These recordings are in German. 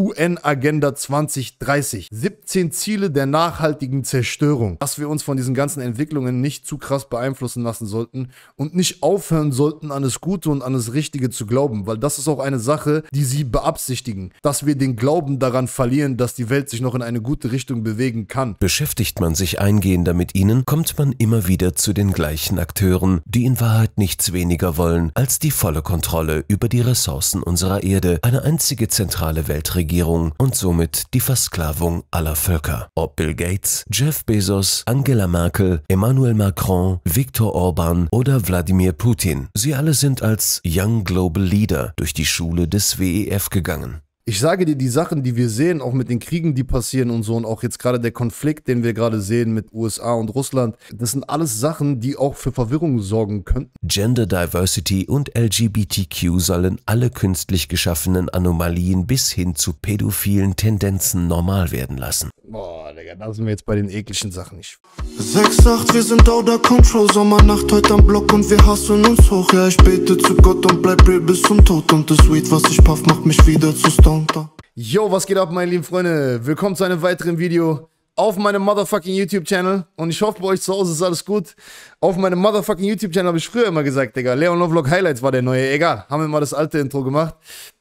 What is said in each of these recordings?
UN-Agenda 2030. 17 Ziele der nachhaltigen Zerstörung. Dass wir uns von diesen ganzen Entwicklungen nicht zu krass beeinflussen lassen sollten und nicht aufhören sollten, an das Gute und an das Richtige zu glauben, weil das ist auch eine Sache, die sie beabsichtigen, dass wir den Glauben daran verlieren, dass die Welt sich noch in eine gute Richtung bewegen kann. Beschäftigt man sich eingehender mit ihnen, kommt man immer wieder zu den gleichen Akteuren, die in Wahrheit nichts weniger wollen als die volle Kontrolle über die Ressourcen unserer Erde, eine einzige zentrale Weltregierung Weltregierung und somit die Versklavung aller Völker. Ob Bill Gates, Jeff Bezos, Angela Merkel, Emmanuel Macron, Viktor Orban oder Wladimir Putin. Sie alle sind als Young Global Leader durch die Schule des WEF gegangen ich sage dir, die Sachen, die wir sehen, auch mit den Kriegen, die passieren und so, und auch jetzt gerade der Konflikt, den wir gerade sehen mit USA und Russland, das sind alles Sachen, die auch für Verwirrung sorgen könnten. Gender Diversity und LGBTQ sollen alle künstlich geschaffenen Anomalien bis hin zu pädophilen Tendenzen normal werden lassen. Boah, Digga, da sind wir jetzt bei den ekligen Sachen nicht. 6, 8, wir sind out of control, Sommernacht heute am Block und wir hassen uns hoch. Ja, ich bete zu Gott und bleib real bis zum Tod. Und das Weed, was ich puff, macht mich wieder zu Stone. Yo, was geht ab, meine lieben Freunde? Willkommen zu einem weiteren Video auf meinem motherfucking YouTube-Channel. Und ich hoffe, bei euch zu Hause ist alles gut. Auf meinem motherfucking YouTube-Channel habe ich früher immer gesagt, Digga. Leon Lovelock Highlights war der neue. Egal, haben wir mal das alte Intro gemacht.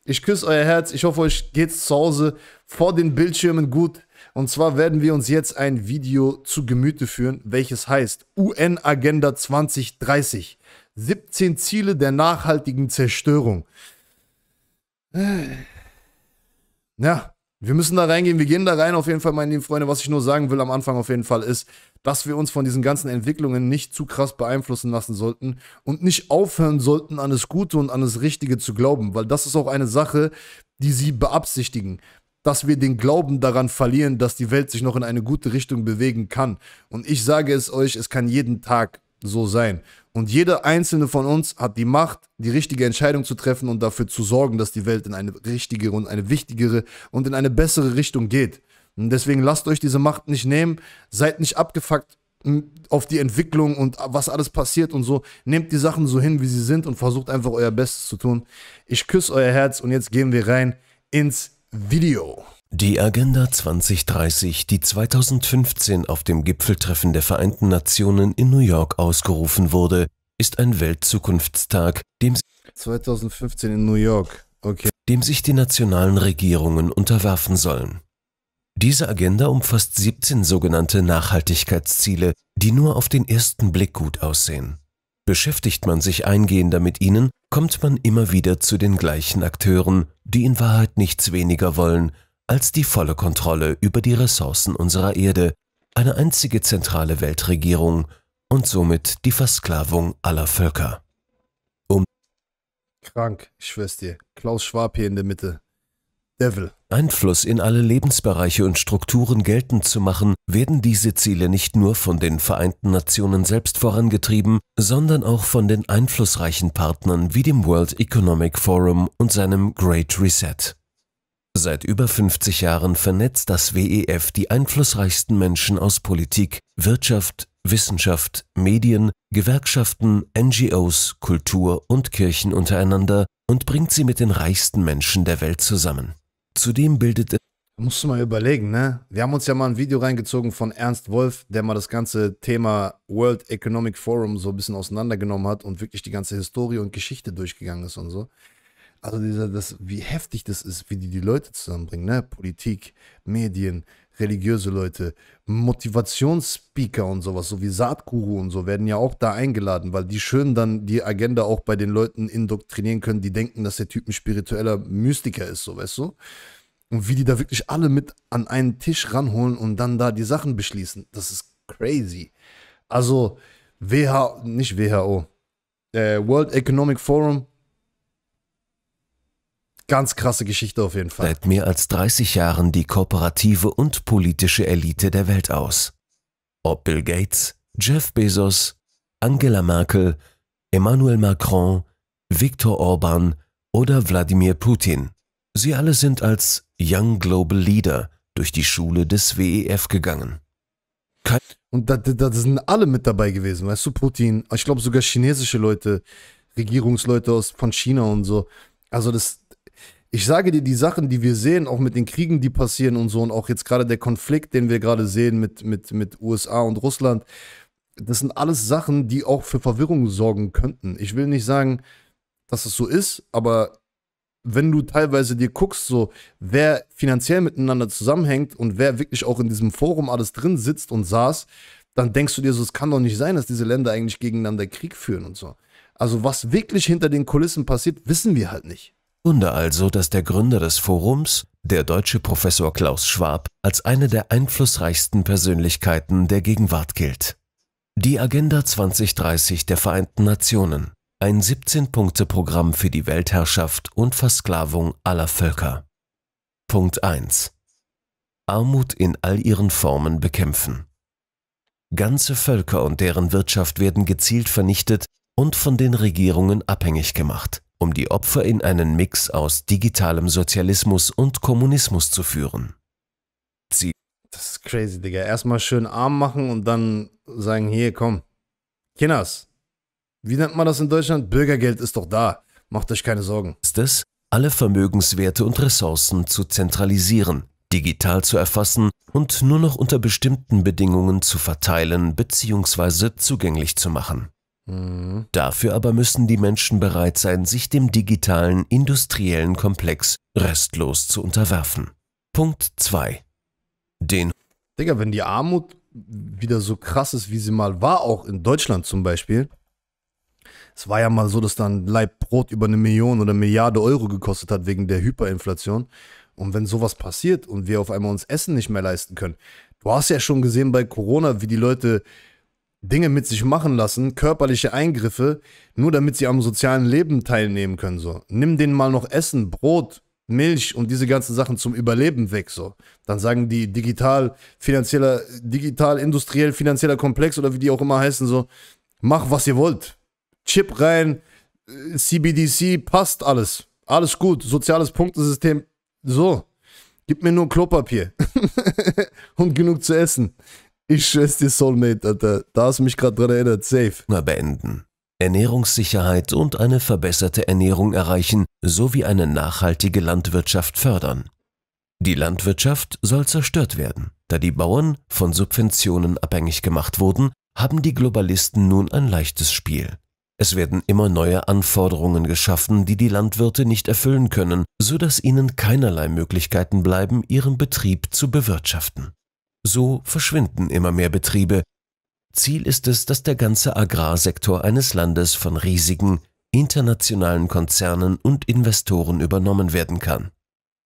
Ich küsse euer Herz. Ich hoffe, euch geht's zu Hause vor den Bildschirmen gut. Und zwar werden wir uns jetzt ein Video zu Gemüte führen, welches heißt UN-Agenda 2030. 17 Ziele der nachhaltigen Zerstörung. Äh ja, wir müssen da reingehen, wir gehen da rein auf jeden Fall, meine lieben Freunde. Was ich nur sagen will am Anfang auf jeden Fall ist, dass wir uns von diesen ganzen Entwicklungen nicht zu krass beeinflussen lassen sollten und nicht aufhören sollten, an das Gute und an das Richtige zu glauben, weil das ist auch eine Sache, die sie beabsichtigen, dass wir den Glauben daran verlieren, dass die Welt sich noch in eine gute Richtung bewegen kann. Und ich sage es euch, es kann jeden Tag so sein. Und jeder einzelne von uns hat die Macht, die richtige Entscheidung zu treffen und dafür zu sorgen, dass die Welt in eine richtigere und eine wichtigere und in eine bessere Richtung geht. Und deswegen lasst euch diese Macht nicht nehmen, seid nicht abgefuckt hm, auf die Entwicklung und was alles passiert und so. Nehmt die Sachen so hin, wie sie sind und versucht einfach euer Bestes zu tun. Ich küsse euer Herz und jetzt gehen wir rein ins Video. Die Agenda 2030, die 2015 auf dem Gipfeltreffen der Vereinten Nationen in New York ausgerufen wurde, ist ein Weltzukunftstag, dem 2015 in New York, okay. dem sich die nationalen Regierungen unterwerfen sollen. Diese Agenda umfasst 17 sogenannte Nachhaltigkeitsziele, die nur auf den ersten Blick gut aussehen. Beschäftigt man sich eingehender mit ihnen, kommt man immer wieder zu den gleichen Akteuren, die in Wahrheit nichts weniger wollen als die volle Kontrolle über die Ressourcen unserer Erde, eine einzige zentrale Weltregierung und somit die Versklavung aller Völker. Um Krank, ich schwör's dir. Klaus Schwab hier in der Mitte. Devil. Einfluss in alle Lebensbereiche und Strukturen geltend zu machen, werden diese Ziele nicht nur von den Vereinten Nationen selbst vorangetrieben, sondern auch von den einflussreichen Partnern wie dem World Economic Forum und seinem Great Reset. Seit über 50 Jahren vernetzt das WEF die einflussreichsten Menschen aus Politik, Wirtschaft, Wissenschaft, Medien, Gewerkschaften, NGOs, Kultur und Kirchen untereinander und bringt sie mit den reichsten Menschen der Welt zusammen. Zudem bildet es Musst du mal überlegen, ne? Wir haben uns ja mal ein Video reingezogen von Ernst Wolf, der mal das ganze Thema World Economic Forum so ein bisschen auseinandergenommen hat und wirklich die ganze Historie und Geschichte durchgegangen ist und so. Also dieser, das, wie heftig das ist, wie die die Leute zusammenbringen, ne? Politik, Medien, religiöse Leute, Motivationsspeaker und sowas, so wie Saatguru und so, werden ja auch da eingeladen, weil die schön dann die Agenda auch bei den Leuten indoktrinieren können, die denken, dass der Typ ein spiritueller Mystiker ist, so weißt du? Und wie die da wirklich alle mit an einen Tisch ranholen und dann da die Sachen beschließen, das ist crazy. Also, WHO, nicht WHO, äh, World Economic Forum, Ganz krasse Geschichte auf jeden Fall. Seit mehr als 30 Jahren die kooperative und politische Elite der Welt aus. Ob Bill Gates, Jeff Bezos, Angela Merkel, Emmanuel Macron, Viktor Orban oder Wladimir Putin. Sie alle sind als Young Global Leader durch die Schule des WEF gegangen. Kein und da, da, sind alle mit dabei gewesen, weißt du, Putin, ich glaube sogar chinesische Leute, Regierungsleute aus, von China und so. Also das, ich sage dir, die Sachen, die wir sehen, auch mit den Kriegen, die passieren und so, und auch jetzt gerade der Konflikt, den wir gerade sehen mit, mit, mit USA und Russland, das sind alles Sachen, die auch für Verwirrung sorgen könnten. Ich will nicht sagen, dass es so ist, aber wenn du teilweise dir guckst, so wer finanziell miteinander zusammenhängt und wer wirklich auch in diesem Forum alles drin sitzt und saß, dann denkst du dir so, es kann doch nicht sein, dass diese Länder eigentlich gegeneinander Krieg führen und so. Also was wirklich hinter den Kulissen passiert, wissen wir halt nicht. Wunder also, dass der Gründer des Forums, der deutsche Professor Klaus Schwab, als eine der einflussreichsten Persönlichkeiten der Gegenwart gilt. Die Agenda 2030 der Vereinten Nationen, ein 17-Punkte-Programm für die Weltherrschaft und Versklavung aller Völker. Punkt 1. Armut in all ihren Formen bekämpfen. Ganze Völker und deren Wirtschaft werden gezielt vernichtet und von den Regierungen abhängig gemacht um die Opfer in einen Mix aus digitalem Sozialismus und Kommunismus zu führen. Sie das ist crazy, Digga. Erstmal schön arm machen und dann sagen, hier, komm. Kinas, wie nennt man das in Deutschland? Bürgergeld ist doch da. Macht euch keine Sorgen. Ist es, alle Vermögenswerte und Ressourcen zu zentralisieren, digital zu erfassen und nur noch unter bestimmten Bedingungen zu verteilen bzw. zugänglich zu machen. Dafür aber müssen die Menschen bereit sein, sich dem digitalen industriellen Komplex restlos zu unterwerfen. Punkt 2. Den. Digga, wenn die Armut wieder so krass ist, wie sie mal war, auch in Deutschland zum Beispiel. Es war ja mal so, dass dann ein Leib Brot über eine Million oder Milliarde Euro gekostet hat wegen der Hyperinflation. Und wenn sowas passiert und wir auf einmal uns Essen nicht mehr leisten können, du hast ja schon gesehen bei Corona, wie die Leute Dinge mit sich machen lassen, körperliche Eingriffe, nur damit sie am sozialen Leben teilnehmen können. So. Nimm denen mal noch Essen, Brot, Milch und diese ganzen Sachen zum Überleben weg. So. Dann sagen die digital, finanzieller, digital, industriell, finanzieller Komplex oder wie die auch immer heißen, so, mach was ihr wollt. Chip rein, CBDC, äh, passt alles. Alles gut, soziales Punktesystem, so. Gib mir nur Klopapier und genug zu essen. Ich schwör's dir, Soulmate, Alter. Da hast du mich gerade dran erinnert. Safe. Beenden. Ernährungssicherheit und eine verbesserte Ernährung erreichen sowie eine nachhaltige Landwirtschaft fördern. Die Landwirtschaft soll zerstört werden. Da die Bauern von Subventionen abhängig gemacht wurden, haben die Globalisten nun ein leichtes Spiel. Es werden immer neue Anforderungen geschaffen, die die Landwirte nicht erfüllen können, sodass ihnen keinerlei Möglichkeiten bleiben, ihren Betrieb zu bewirtschaften. So verschwinden immer mehr Betriebe. Ziel ist es, dass der ganze Agrarsektor eines Landes von riesigen, internationalen Konzernen und Investoren übernommen werden kann.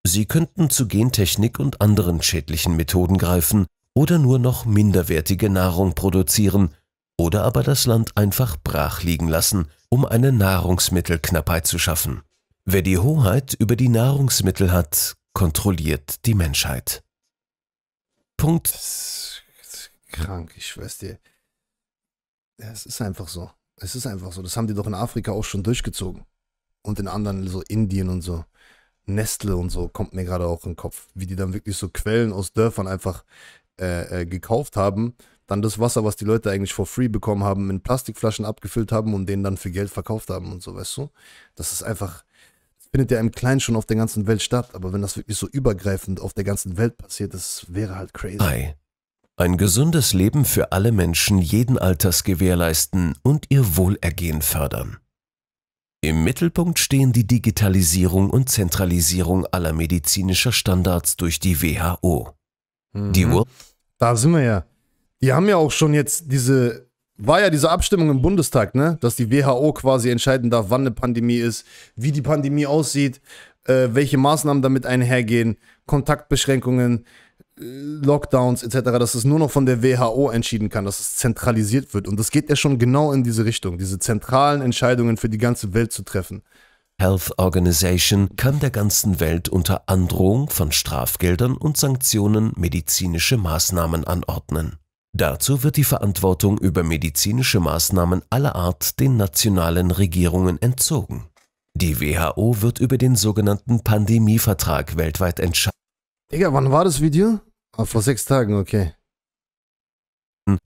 Sie könnten zu Gentechnik und anderen schädlichen Methoden greifen oder nur noch minderwertige Nahrung produzieren oder aber das Land einfach brach liegen lassen, um eine Nahrungsmittelknappheit zu schaffen. Wer die Hoheit über die Nahrungsmittel hat, kontrolliert die Menschheit. Punkt. Das ist krank, ich weiß dir. Ja, es ist einfach so. Es ist einfach so. Das haben die doch in Afrika auch schon durchgezogen. Und in anderen, so Indien und so. Nestle und so, kommt mir gerade auch in den Kopf. Wie die dann wirklich so Quellen aus Dörfern einfach äh, äh, gekauft haben. Dann das Wasser, was die Leute eigentlich for free bekommen haben, in Plastikflaschen abgefüllt haben und denen dann für Geld verkauft haben und so, weißt du? Das ist einfach findet ja im Kleinen schon auf der ganzen Welt statt, aber wenn das wirklich so übergreifend auf der ganzen Welt passiert, das wäre halt crazy. Hi. Ein gesundes Leben für alle Menschen jeden Alters gewährleisten und ihr Wohlergehen fördern. Im Mittelpunkt stehen die Digitalisierung und Zentralisierung aller medizinischer Standards durch die WHO. Mhm. Die Da sind wir ja. Die haben ja auch schon jetzt diese war ja diese Abstimmung im Bundestag, ne? dass die WHO quasi entscheiden darf, wann eine Pandemie ist, wie die Pandemie aussieht, äh, welche Maßnahmen damit einhergehen, Kontaktbeschränkungen, äh, Lockdowns etc., dass es nur noch von der WHO entschieden kann, dass es zentralisiert wird. Und das geht ja schon genau in diese Richtung, diese zentralen Entscheidungen für die ganze Welt zu treffen. Health Organization kann der ganzen Welt unter Androhung von Strafgeldern und Sanktionen medizinische Maßnahmen anordnen. Dazu wird die Verantwortung über medizinische Maßnahmen aller Art den nationalen Regierungen entzogen. Die WHO wird über den sogenannten Pandemievertrag weltweit entscheiden. Digga, wann war das Video? Ah, vor sechs Tagen, okay.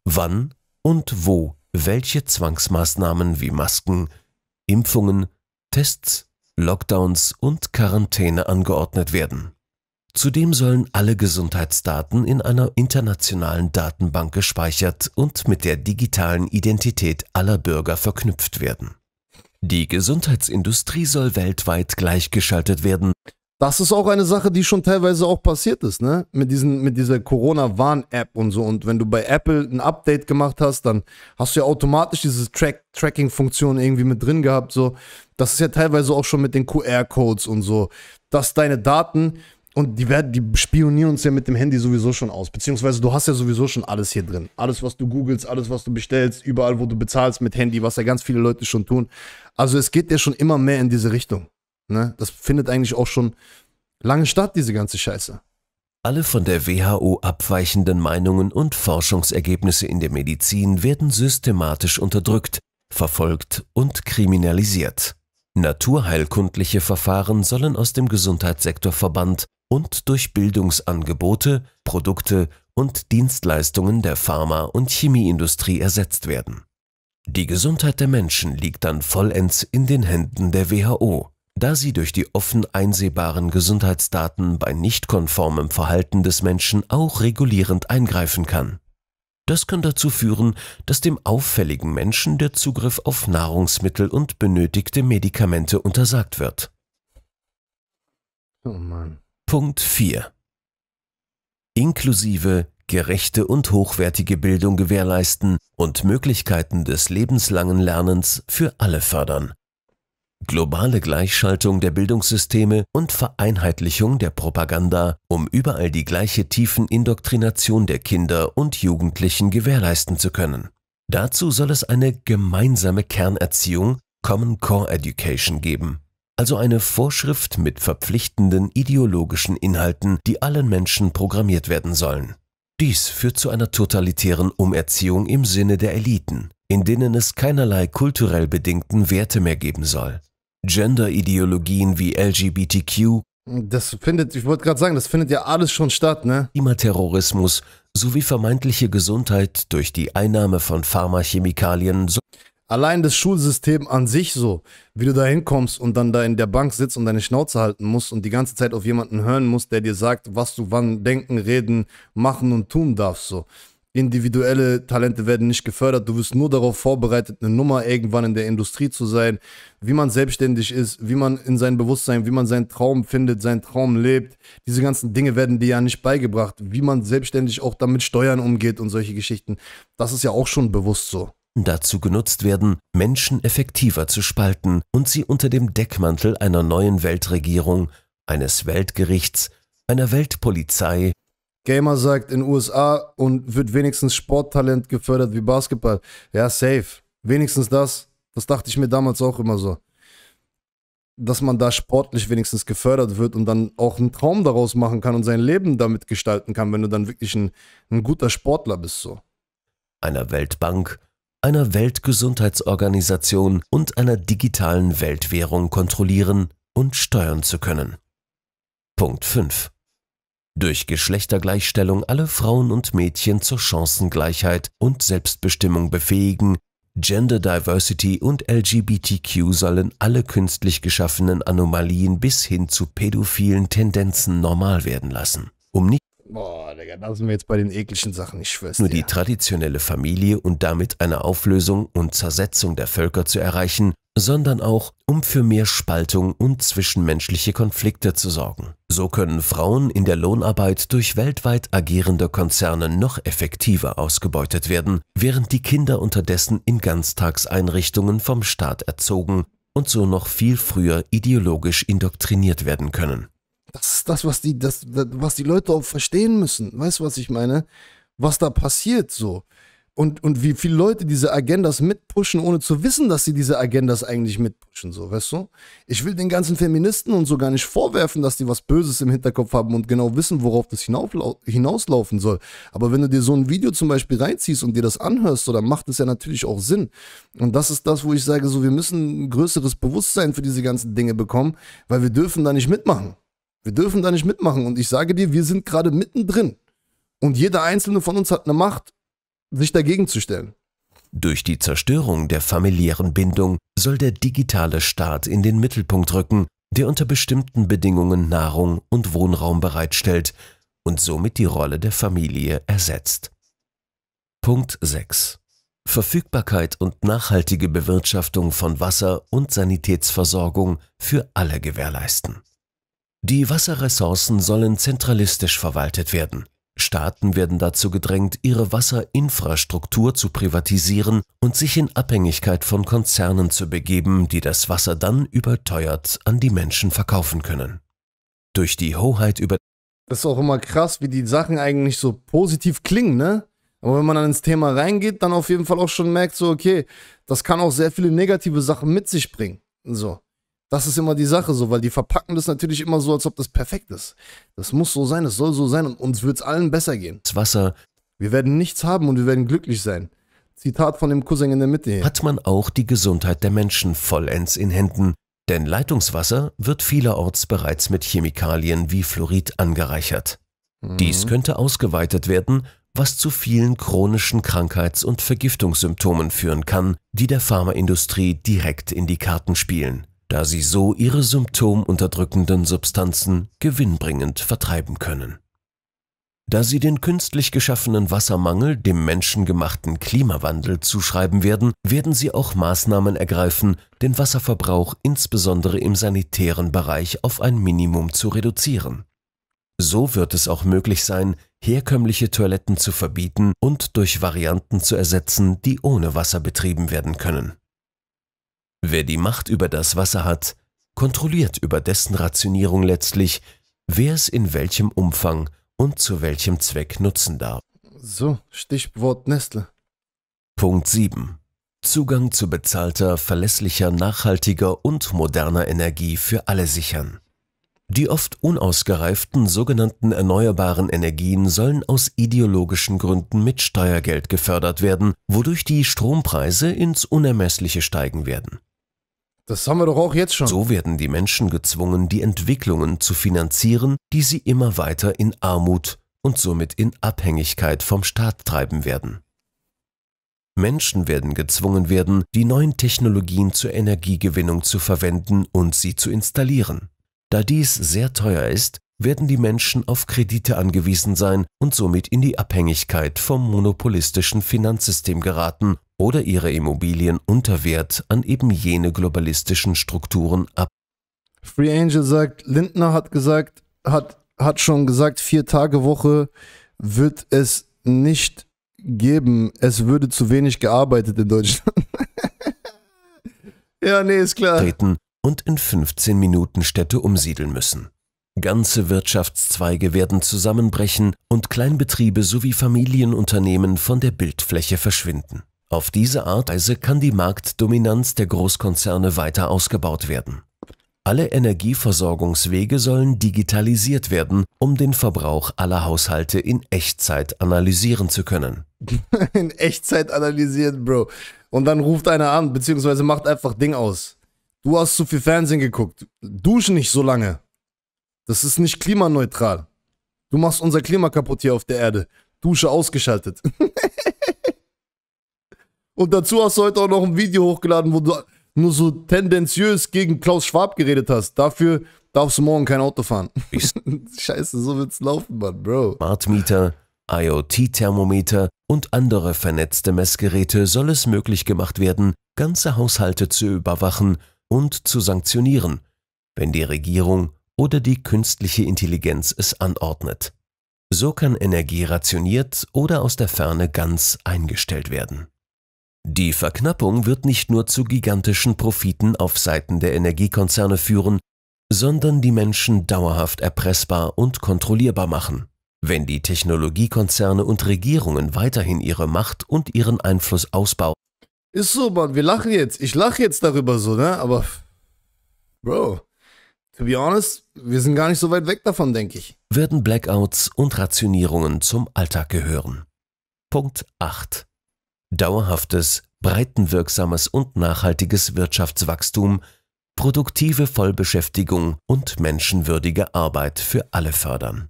Wann und wo welche Zwangsmaßnahmen wie Masken, Impfungen, Tests, Lockdowns und Quarantäne angeordnet werden. Zudem sollen alle Gesundheitsdaten in einer internationalen Datenbank gespeichert und mit der digitalen Identität aller Bürger verknüpft werden. Die Gesundheitsindustrie soll weltweit gleichgeschaltet werden. Das ist auch eine Sache, die schon teilweise auch passiert ist, ne? Mit, diesen, mit dieser Corona-Warn-App und so. Und wenn du bei Apple ein Update gemacht hast, dann hast du ja automatisch diese Track Tracking-Funktion irgendwie mit drin gehabt. So. Das ist ja teilweise auch schon mit den QR-Codes und so, dass deine Daten und die werden, die spionieren uns ja mit dem Handy sowieso schon aus. Beziehungsweise du hast ja sowieso schon alles hier drin. Alles, was du googelst, alles, was du bestellst, überall, wo du bezahlst mit Handy, was ja ganz viele Leute schon tun. Also es geht ja schon immer mehr in diese Richtung. Ne? Das findet eigentlich auch schon lange statt, diese ganze Scheiße. Alle von der WHO abweichenden Meinungen und Forschungsergebnisse in der Medizin werden systematisch unterdrückt, verfolgt und kriminalisiert. Naturheilkundliche Verfahren sollen aus dem Gesundheitssektor verbannt und durch Bildungsangebote, Produkte und Dienstleistungen der Pharma- und Chemieindustrie ersetzt werden. Die Gesundheit der Menschen liegt dann vollends in den Händen der WHO, da sie durch die offen einsehbaren Gesundheitsdaten bei nicht konformem Verhalten des Menschen auch regulierend eingreifen kann. Das kann dazu führen, dass dem auffälligen Menschen der Zugriff auf Nahrungsmittel und benötigte Medikamente untersagt wird. Oh Mann. Punkt 4. Inklusive, gerechte und hochwertige Bildung gewährleisten und Möglichkeiten des lebenslangen Lernens für alle fördern. Globale Gleichschaltung der Bildungssysteme und Vereinheitlichung der Propaganda, um überall die gleiche Tiefenindoktrination der Kinder und Jugendlichen gewährleisten zu können. Dazu soll es eine gemeinsame Kernerziehung Common Core Education geben also eine Vorschrift mit verpflichtenden ideologischen Inhalten, die allen Menschen programmiert werden sollen. Dies führt zu einer totalitären Umerziehung im Sinne der Eliten, in denen es keinerlei kulturell bedingten Werte mehr geben soll. Gender-Ideologien wie LGBTQ, das findet, ich wollte gerade sagen, das findet ja alles schon statt, ne? Klimaterrorismus sowie vermeintliche Gesundheit durch die Einnahme von Pharmachemikalien. So Allein das Schulsystem an sich so, wie du da hinkommst und dann da in der Bank sitzt und deine Schnauze halten musst und die ganze Zeit auf jemanden hören musst, der dir sagt, was du wann denken, reden, machen und tun darfst so. Individuelle Talente werden nicht gefördert. Du wirst nur darauf vorbereitet, eine Nummer irgendwann in der Industrie zu sein, wie man selbstständig ist, wie man in sein Bewusstsein, wie man seinen Traum findet, seinen Traum lebt. Diese ganzen Dinge werden dir ja nicht beigebracht, wie man selbstständig auch damit Steuern umgeht und solche Geschichten. Das ist ja auch schon bewusst so dazu genutzt werden, Menschen effektiver zu spalten und sie unter dem Deckmantel einer neuen Weltregierung, eines Weltgerichts, einer Weltpolizei. Gamer sagt in USA und wird wenigstens Sporttalent gefördert wie Basketball. Ja, safe. Wenigstens das. Das dachte ich mir damals auch immer so. Dass man da sportlich wenigstens gefördert wird und dann auch einen Traum daraus machen kann und sein Leben damit gestalten kann, wenn du dann wirklich ein, ein guter Sportler bist. So. Einer Weltbank einer Weltgesundheitsorganisation und einer digitalen Weltwährung kontrollieren und steuern zu können. Punkt 5. Durch Geschlechtergleichstellung alle Frauen und Mädchen zur Chancengleichheit und Selbstbestimmung befähigen, Gender Diversity und LGBTQ sollen alle künstlich geschaffenen Anomalien bis hin zu pädophilen Tendenzen normal werden lassen, um nicht Boah, Digga, da sind wir jetzt bei den ekligen Sachen, ich schwör's Nur dir. die traditionelle Familie und damit eine Auflösung und Zersetzung der Völker zu erreichen, sondern auch, um für mehr Spaltung und zwischenmenschliche Konflikte zu sorgen. So können Frauen in der Lohnarbeit durch weltweit agierende Konzerne noch effektiver ausgebeutet werden, während die Kinder unterdessen in Ganztagseinrichtungen vom Staat erzogen und so noch viel früher ideologisch indoktriniert werden können das ist das, was die, das, was die Leute auch verstehen müssen. Weißt du, was ich meine? Was da passiert so. Und, und wie viele Leute diese Agendas mitpushen, ohne zu wissen, dass sie diese Agendas eigentlich mitpushen, so, weißt du? Ich will den ganzen Feministen und so gar nicht vorwerfen, dass die was Böses im Hinterkopf haben und genau wissen, worauf das hinauslaufen soll. Aber wenn du dir so ein Video zum Beispiel reinziehst und dir das anhörst, so, dann macht es ja natürlich auch Sinn. Und das ist das, wo ich sage, so, wir müssen ein größeres Bewusstsein für diese ganzen Dinge bekommen, weil wir dürfen da nicht mitmachen. Wir dürfen da nicht mitmachen. Und ich sage dir, wir sind gerade mittendrin. Und jeder einzelne von uns hat eine Macht, sich dagegen zu stellen. Durch die Zerstörung der familiären Bindung soll der digitale Staat in den Mittelpunkt rücken, der unter bestimmten Bedingungen Nahrung und Wohnraum bereitstellt und somit die Rolle der Familie ersetzt. Punkt 6. Verfügbarkeit und nachhaltige Bewirtschaftung von Wasser und Sanitätsversorgung für alle gewährleisten. Die Wasserressourcen sollen zentralistisch verwaltet werden. Staaten werden dazu gedrängt, ihre Wasserinfrastruktur zu privatisieren und sich in Abhängigkeit von Konzernen zu begeben, die das Wasser dann überteuert an die Menschen verkaufen können. Durch die Hoheit über das ist auch immer krass, wie die Sachen eigentlich so positiv klingen, ne? Aber wenn man dann ins Thema reingeht, dann auf jeden Fall auch schon merkt, so, okay, das kann auch sehr viele negative Sachen mit sich bringen. So. Das ist immer die Sache so, weil die verpacken das natürlich immer so, als ob das perfekt ist. Das muss so sein, es soll so sein und uns wird es allen besser gehen. Das Wasser. Wir werden nichts haben und wir werden glücklich sein. Zitat von dem Cousin in der Mitte. Hat man auch die Gesundheit der Menschen vollends in Händen. Denn Leitungswasser wird vielerorts bereits mit Chemikalien wie Fluorid angereichert. Mhm. Dies könnte ausgeweitet werden, was zu vielen chronischen Krankheits- und Vergiftungssymptomen führen kann, die der Pharmaindustrie direkt in die Karten spielen da sie so ihre symptomunterdrückenden Substanzen gewinnbringend vertreiben können. Da sie den künstlich geschaffenen Wassermangel dem menschengemachten Klimawandel zuschreiben werden, werden sie auch Maßnahmen ergreifen, den Wasserverbrauch insbesondere im sanitären Bereich auf ein Minimum zu reduzieren. So wird es auch möglich sein, herkömmliche Toiletten zu verbieten und durch Varianten zu ersetzen, die ohne Wasser betrieben werden können. Wer die Macht über das Wasser hat, kontrolliert über dessen Rationierung letztlich, wer es in welchem Umfang und zu welchem Zweck nutzen darf. So, Stichwort Nestle. Punkt 7. Zugang zu bezahlter, verlässlicher, nachhaltiger und moderner Energie für alle sichern. Die oft unausgereiften sogenannten erneuerbaren Energien sollen aus ideologischen Gründen mit Steuergeld gefördert werden, wodurch die Strompreise ins Unermessliche steigen werden. Das haben wir doch auch jetzt schon. So werden die Menschen gezwungen, die Entwicklungen zu finanzieren, die sie immer weiter in Armut und somit in Abhängigkeit vom Staat treiben werden. Menschen werden gezwungen werden, die neuen Technologien zur Energiegewinnung zu verwenden und sie zu installieren. Da dies sehr teuer ist, werden die Menschen auf Kredite angewiesen sein und somit in die Abhängigkeit vom monopolistischen Finanzsystem geraten oder ihre Immobilien unter Wert an eben jene globalistischen Strukturen ab. Free Angel sagt, Lindner hat gesagt, hat, hat schon gesagt, vier Tage Woche wird es nicht geben. Es würde zu wenig gearbeitet in Deutschland. ja, nee, ist klar. Treten und in 15 Minuten Städte umsiedeln müssen. Ganze Wirtschaftszweige werden zusammenbrechen und Kleinbetriebe sowie Familienunternehmen von der Bildfläche verschwinden. Auf diese Art Weise kann die Marktdominanz der Großkonzerne weiter ausgebaut werden. Alle Energieversorgungswege sollen digitalisiert werden, um den Verbrauch aller Haushalte in Echtzeit analysieren zu können. In Echtzeit analysieren, Bro. Und dann ruft einer an, beziehungsweise macht einfach Ding aus. Du hast zu viel Fernsehen geguckt. Dusch nicht so lange. Das ist nicht klimaneutral. Du machst unser Klima kaputt hier auf der Erde. Dusche ausgeschaltet. Und dazu hast du heute auch noch ein Video hochgeladen, wo du nur so tendenziös gegen Klaus Schwab geredet hast. Dafür darfst du morgen kein Auto fahren. Scheiße, so wird's laufen, Mann, Bro. Smartmeter, IoT-Thermometer und andere vernetzte Messgeräte soll es möglich gemacht werden, ganze Haushalte zu überwachen und zu sanktionieren, wenn die Regierung oder die künstliche Intelligenz es anordnet. So kann Energie rationiert oder aus der Ferne ganz eingestellt werden. Die Verknappung wird nicht nur zu gigantischen Profiten auf Seiten der Energiekonzerne führen, sondern die Menschen dauerhaft erpressbar und kontrollierbar machen. Wenn die Technologiekonzerne und Regierungen weiterhin ihre Macht und ihren Einfluss ausbauen. Ist so, Mann, wir lachen jetzt. Ich lache jetzt darüber so, ne? Aber. Bro. To be honest, wir sind gar nicht so weit weg davon, denke ich. Werden Blackouts und Rationierungen zum Alltag gehören. Punkt 8. Dauerhaftes, breitenwirksames und nachhaltiges Wirtschaftswachstum, produktive Vollbeschäftigung und menschenwürdige Arbeit für alle fördern.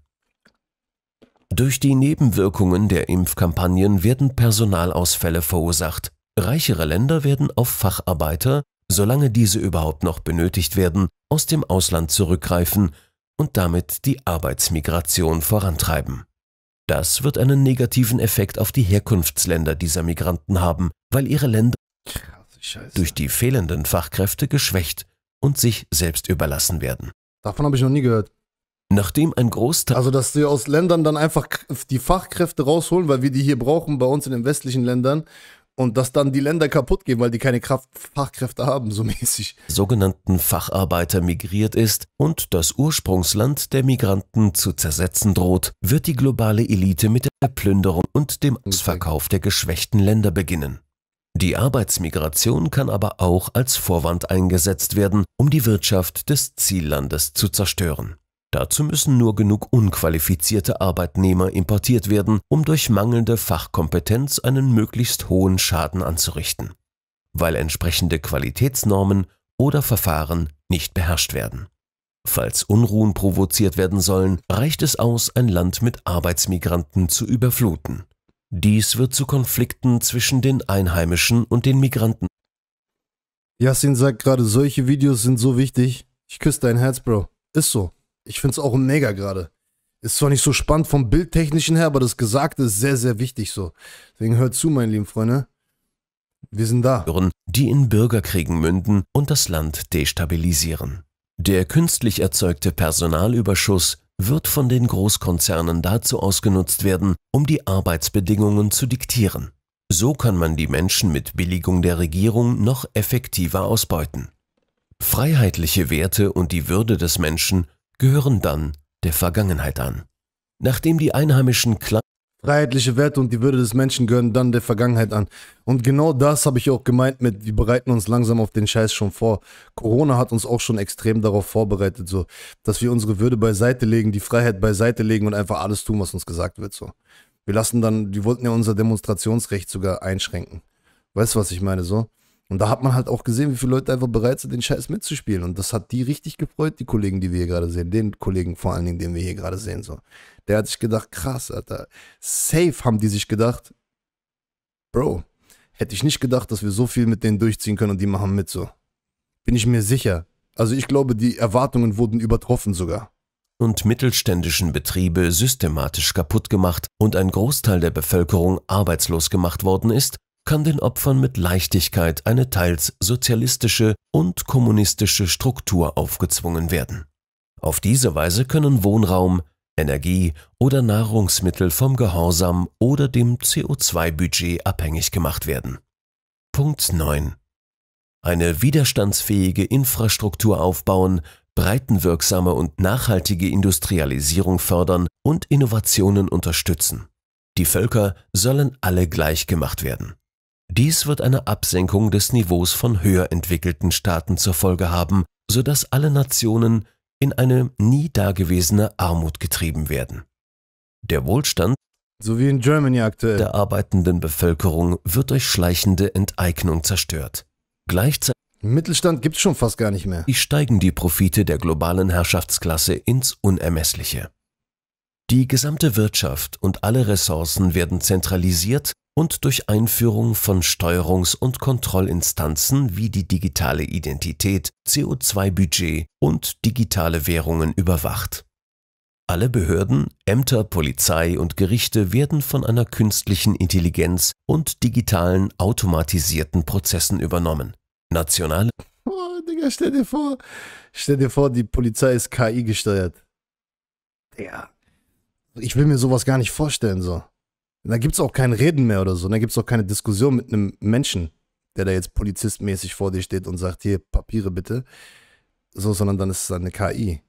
Durch die Nebenwirkungen der Impfkampagnen werden Personalausfälle verursacht. Reichere Länder werden auf Facharbeiter solange diese überhaupt noch benötigt werden, aus dem Ausland zurückgreifen und damit die Arbeitsmigration vorantreiben. Das wird einen negativen Effekt auf die Herkunftsländer dieser Migranten haben, weil ihre Länder Scheiße. durch die fehlenden Fachkräfte geschwächt und sich selbst überlassen werden. Davon habe ich noch nie gehört. Nachdem ein Großteil. Also, dass sie aus Ländern dann einfach die Fachkräfte rausholen, weil wir die hier brauchen, bei uns in den westlichen Ländern, und dass dann die Länder kaputt gehen, weil die keine Kraft, Fachkräfte haben, so mäßig. Sogenannten Facharbeiter migriert ist und das Ursprungsland der Migranten zu zersetzen droht, wird die globale Elite mit der Plünderung und dem Ausverkauf der geschwächten Länder beginnen. Die Arbeitsmigration kann aber auch als Vorwand eingesetzt werden, um die Wirtschaft des Ziellandes zu zerstören. Dazu müssen nur genug unqualifizierte Arbeitnehmer importiert werden, um durch mangelnde Fachkompetenz einen möglichst hohen Schaden anzurichten, weil entsprechende Qualitätsnormen oder Verfahren nicht beherrscht werden. Falls Unruhen provoziert werden sollen, reicht es aus, ein Land mit Arbeitsmigranten zu überfluten. Dies wird zu Konflikten zwischen den Einheimischen und den Migranten. Yassin sagt gerade, solche Videos sind so wichtig. Ich küsse dein Herz, Bro. Ist so. Ich finde es auch mega gerade. Ist zwar nicht so spannend vom Bildtechnischen her, aber das Gesagte ist sehr, sehr wichtig so. Deswegen hört zu, meine lieben Freunde. Wir sind da. Die in Bürgerkriegen münden und das Land destabilisieren. Der künstlich erzeugte Personalüberschuss wird von den Großkonzernen dazu ausgenutzt werden, um die Arbeitsbedingungen zu diktieren. So kann man die Menschen mit Billigung der Regierung noch effektiver ausbeuten. Freiheitliche Werte und die Würde des Menschen gehören dann der Vergangenheit an. Nachdem die Einheimischen klar Freiheitliche Werte und die Würde des Menschen gehören dann der Vergangenheit an. Und genau das habe ich auch gemeint mit, wir bereiten uns langsam auf den Scheiß schon vor. Corona hat uns auch schon extrem darauf vorbereitet, so, dass wir unsere Würde beiseite legen, die Freiheit beiseite legen und einfach alles tun, was uns gesagt wird, so. Wir lassen dann, die wollten ja unser Demonstrationsrecht sogar einschränken. Weißt du, was ich meine, so? Und da hat man halt auch gesehen, wie viele Leute einfach bereit sind, den Scheiß mitzuspielen. Und das hat die richtig gefreut, die Kollegen, die wir hier gerade sehen. Den Kollegen vor allen Dingen, den wir hier gerade sehen. So. Der hat sich gedacht, krass, Alter. Safe haben die sich gedacht, Bro, hätte ich nicht gedacht, dass wir so viel mit denen durchziehen können und die machen mit so. Bin ich mir sicher. Also ich glaube, die Erwartungen wurden übertroffen sogar. Und mittelständischen Betriebe systematisch kaputt gemacht und ein Großteil der Bevölkerung arbeitslos gemacht worden ist, kann den Opfern mit Leichtigkeit eine teils sozialistische und kommunistische Struktur aufgezwungen werden. Auf diese Weise können Wohnraum, Energie oder Nahrungsmittel vom Gehorsam oder dem CO2-Budget abhängig gemacht werden. Punkt 9. Eine widerstandsfähige Infrastruktur aufbauen, breitenwirksame und nachhaltige Industrialisierung fördern und Innovationen unterstützen. Die Völker sollen alle gleich gemacht werden. Dies wird eine Absenkung des Niveaus von höher entwickelten Staaten zur Folge haben, sodass alle Nationen in eine nie dagewesene Armut getrieben werden. Der Wohlstand so wie in Germany aktuell. der arbeitenden Bevölkerung wird durch schleichende Enteignung zerstört. Gleichzeitig Mittelstand gibt's schon fast gar nicht mehr. steigen die Profite der globalen Herrschaftsklasse ins Unermessliche. Die gesamte Wirtschaft und alle Ressourcen werden zentralisiert und durch Einführung von Steuerungs- und Kontrollinstanzen wie die digitale Identität, CO2-Budget und digitale Währungen überwacht. Alle Behörden, Ämter, Polizei und Gerichte werden von einer künstlichen Intelligenz und digitalen automatisierten Prozessen übernommen. Nationale Oh, Digga, stell dir vor, stell dir vor, die Polizei ist KI gesteuert. Ja. Ich will mir sowas gar nicht vorstellen, so. Da gibt es auch kein Reden mehr oder so. Da ne? gibt es auch keine Diskussion mit einem Menschen, der da jetzt polizistmäßig vor dir steht und sagt, hier, Papiere bitte. So, sondern dann ist es eine KI.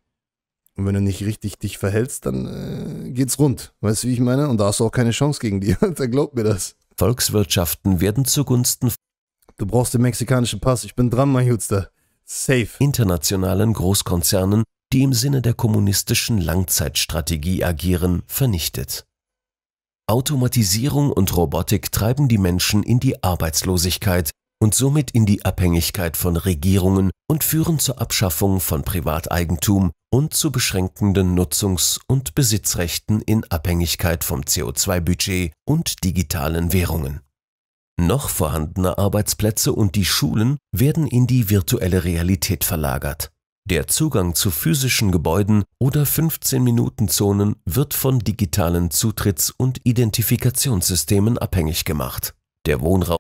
Und wenn du nicht richtig dich verhältst, dann äh, geht's rund. Weißt du, wie ich meine? Und da hast du auch keine Chance gegen die. dann glaubt mir das. Volkswirtschaften werden zugunsten. Du brauchst den mexikanischen Pass. Ich bin dran, mein Jutster. Safe. Internationalen Großkonzernen, die im Sinne der kommunistischen Langzeitstrategie agieren, vernichtet. Automatisierung und Robotik treiben die Menschen in die Arbeitslosigkeit und somit in die Abhängigkeit von Regierungen und führen zur Abschaffung von Privateigentum und zu beschränkenden Nutzungs- und Besitzrechten in Abhängigkeit vom CO2-Budget und digitalen Währungen. Noch vorhandene Arbeitsplätze und die Schulen werden in die virtuelle Realität verlagert. Der Zugang zu physischen Gebäuden oder 15-Minuten-Zonen wird von digitalen Zutritts- und Identifikationssystemen abhängig gemacht. Der Wohnraum.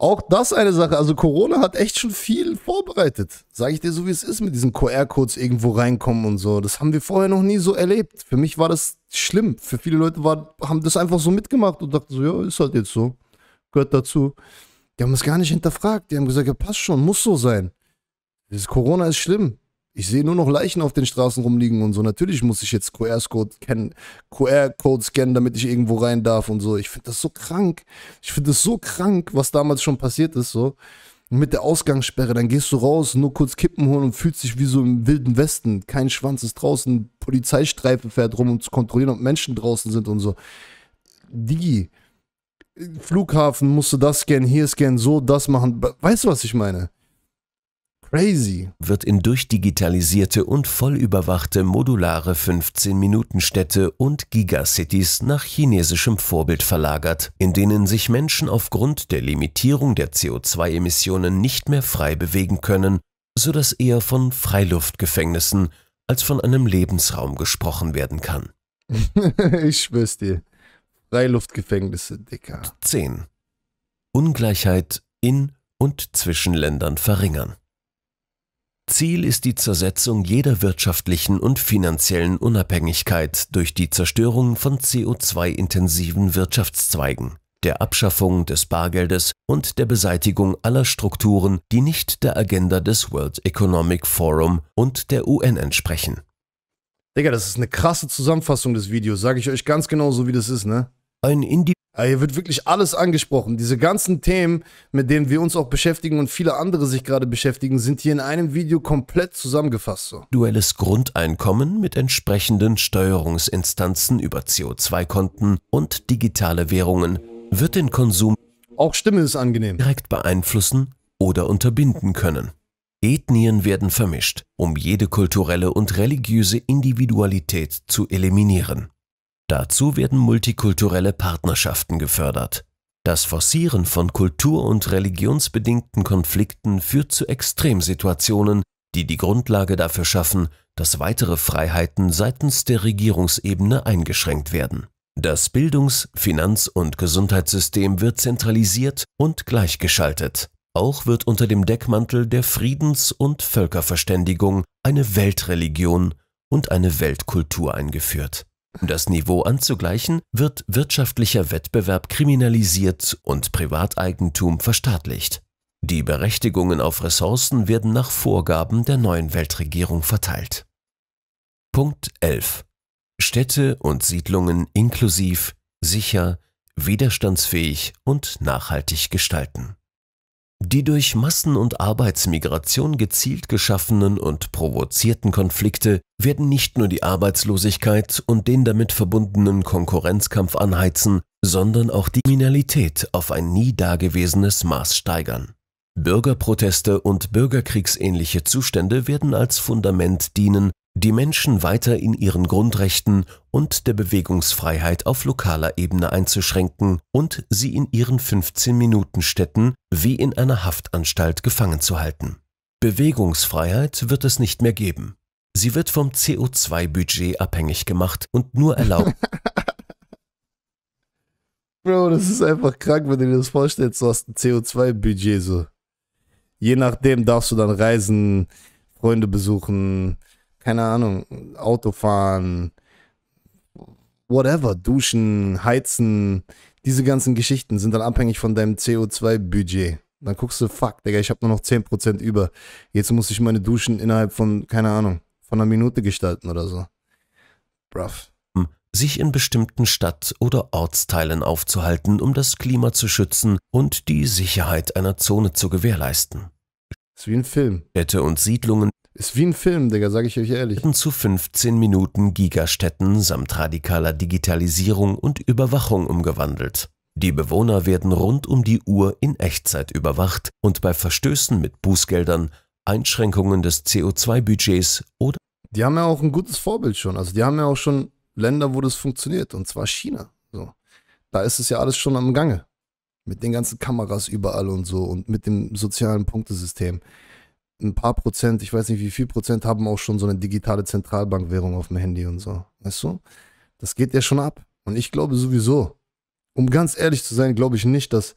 Auch das eine Sache. Also Corona hat echt schon viel vorbereitet. Sage ich dir so, wie es ist mit diesen QR-Codes irgendwo reinkommen und so. Das haben wir vorher noch nie so erlebt. Für mich war das schlimm. Für viele Leute war, haben das einfach so mitgemacht und dachten so, ja, ist halt jetzt so. Gehört dazu. Die haben es gar nicht hinterfragt. Die haben gesagt, ja, passt schon, muss so sein. Das Corona ist schlimm. Ich sehe nur noch Leichen auf den Straßen rumliegen und so. Natürlich muss ich jetzt QR-Code scannen, QR-Code scannen, damit ich irgendwo rein darf und so. Ich finde das so krank. Ich finde das so krank, was damals schon passiert ist so. Mit der Ausgangssperre, dann gehst du raus, nur kurz Kippen holen und fühlst dich wie so im wilden Westen. Kein Schwanz ist draußen, Polizeistreife fährt rum, um zu kontrollieren, ob Menschen draußen sind und so. Digi, Flughafen musst du das scannen, hier scannen, so das machen. Weißt du, was ich meine? Crazy. Wird in durchdigitalisierte und vollüberwachte modulare 15-Minuten-Städte und Gigacities nach chinesischem Vorbild verlagert, in denen sich Menschen aufgrund der Limitierung der CO2-Emissionen nicht mehr frei bewegen können, sodass eher von Freiluftgefängnissen als von einem Lebensraum gesprochen werden kann. ich schwör's dir. Freiluftgefängnisse, Dicker. 10. Ungleichheit in und zwischen Ländern verringern. Ziel ist die Zersetzung jeder wirtschaftlichen und finanziellen Unabhängigkeit durch die Zerstörung von CO2-intensiven Wirtschaftszweigen, der Abschaffung des Bargeldes und der Beseitigung aller Strukturen, die nicht der Agenda des World Economic Forum und der UN entsprechen. Digga, das ist eine krasse Zusammenfassung des Videos, sage ich euch ganz genau so, wie das ist, ne? ein Indie. Hier wird wirklich alles angesprochen. Diese ganzen Themen, mit denen wir uns auch beschäftigen und viele andere sich gerade beschäftigen, sind hier in einem Video komplett zusammengefasst. So. Duelles Grundeinkommen mit entsprechenden Steuerungsinstanzen über CO2-Konten und digitale Währungen wird den Konsum auch Stimme ist angenehm. direkt beeinflussen oder unterbinden können. Ethnien werden vermischt, um jede kulturelle und religiöse Individualität zu eliminieren. Dazu werden multikulturelle Partnerschaften gefördert. Das Forcieren von kultur- und religionsbedingten Konflikten führt zu Extremsituationen, die die Grundlage dafür schaffen, dass weitere Freiheiten seitens der Regierungsebene eingeschränkt werden. Das Bildungs-, Finanz- und Gesundheitssystem wird zentralisiert und gleichgeschaltet. Auch wird unter dem Deckmantel der Friedens- und Völkerverständigung eine Weltreligion und eine Weltkultur eingeführt das Niveau anzugleichen, wird wirtschaftlicher Wettbewerb kriminalisiert und Privateigentum verstaatlicht. Die Berechtigungen auf Ressourcen werden nach Vorgaben der neuen Weltregierung verteilt. Punkt 11. Städte und Siedlungen inklusiv, sicher, widerstandsfähig und nachhaltig gestalten. Die durch Massen- und Arbeitsmigration gezielt geschaffenen und provozierten Konflikte werden nicht nur die Arbeitslosigkeit und den damit verbundenen Konkurrenzkampf anheizen, sondern auch die Kriminalität auf ein nie dagewesenes Maß steigern. Bürgerproteste und bürgerkriegsähnliche Zustände werden als Fundament dienen, die Menschen weiter in ihren Grundrechten und der Bewegungsfreiheit auf lokaler Ebene einzuschränken und sie in ihren 15-Minuten-Städten wie in einer Haftanstalt gefangen zu halten. Bewegungsfreiheit wird es nicht mehr geben. Sie wird vom CO2-Budget abhängig gemacht und nur erlaubt. Bro, das ist einfach krank, wenn du dir das vorstellst. Du hast ein CO2-Budget so. Je nachdem darfst du dann reisen, Freunde besuchen, keine Ahnung, Autofahren, whatever, duschen, heizen, diese ganzen Geschichten sind dann abhängig von deinem CO2-Budget. Dann guckst du, fuck, Digga, ich habe nur noch 10% über. Jetzt muss ich meine Duschen innerhalb von, keine Ahnung, von einer Minute gestalten oder so. Bruff. Hm. Sich in bestimmten Stadt- oder Ortsteilen aufzuhalten, um das Klima zu schützen und die Sicherheit einer Zone zu gewährleisten. Das ist wie ein Film. Städte und Siedlungen ist wie ein Film, Digga, sag ich euch ehrlich. Zu 15 Minuten Gigastätten samt radikaler Digitalisierung und Überwachung umgewandelt. Die Bewohner werden rund um die Uhr in Echtzeit überwacht und bei Verstößen mit Bußgeldern, Einschränkungen des CO2-Budgets oder. Die haben ja auch ein gutes Vorbild schon. Also, die haben ja auch schon Länder, wo das funktioniert, und zwar China. So. Da ist es ja alles schon am Gange. Mit den ganzen Kameras überall und so und mit dem sozialen Punktesystem ein paar Prozent, ich weiß nicht wie viel Prozent, haben auch schon so eine digitale Zentralbankwährung auf dem Handy und so. Weißt du? Das geht ja schon ab. Und ich glaube sowieso, um ganz ehrlich zu sein, glaube ich nicht, dass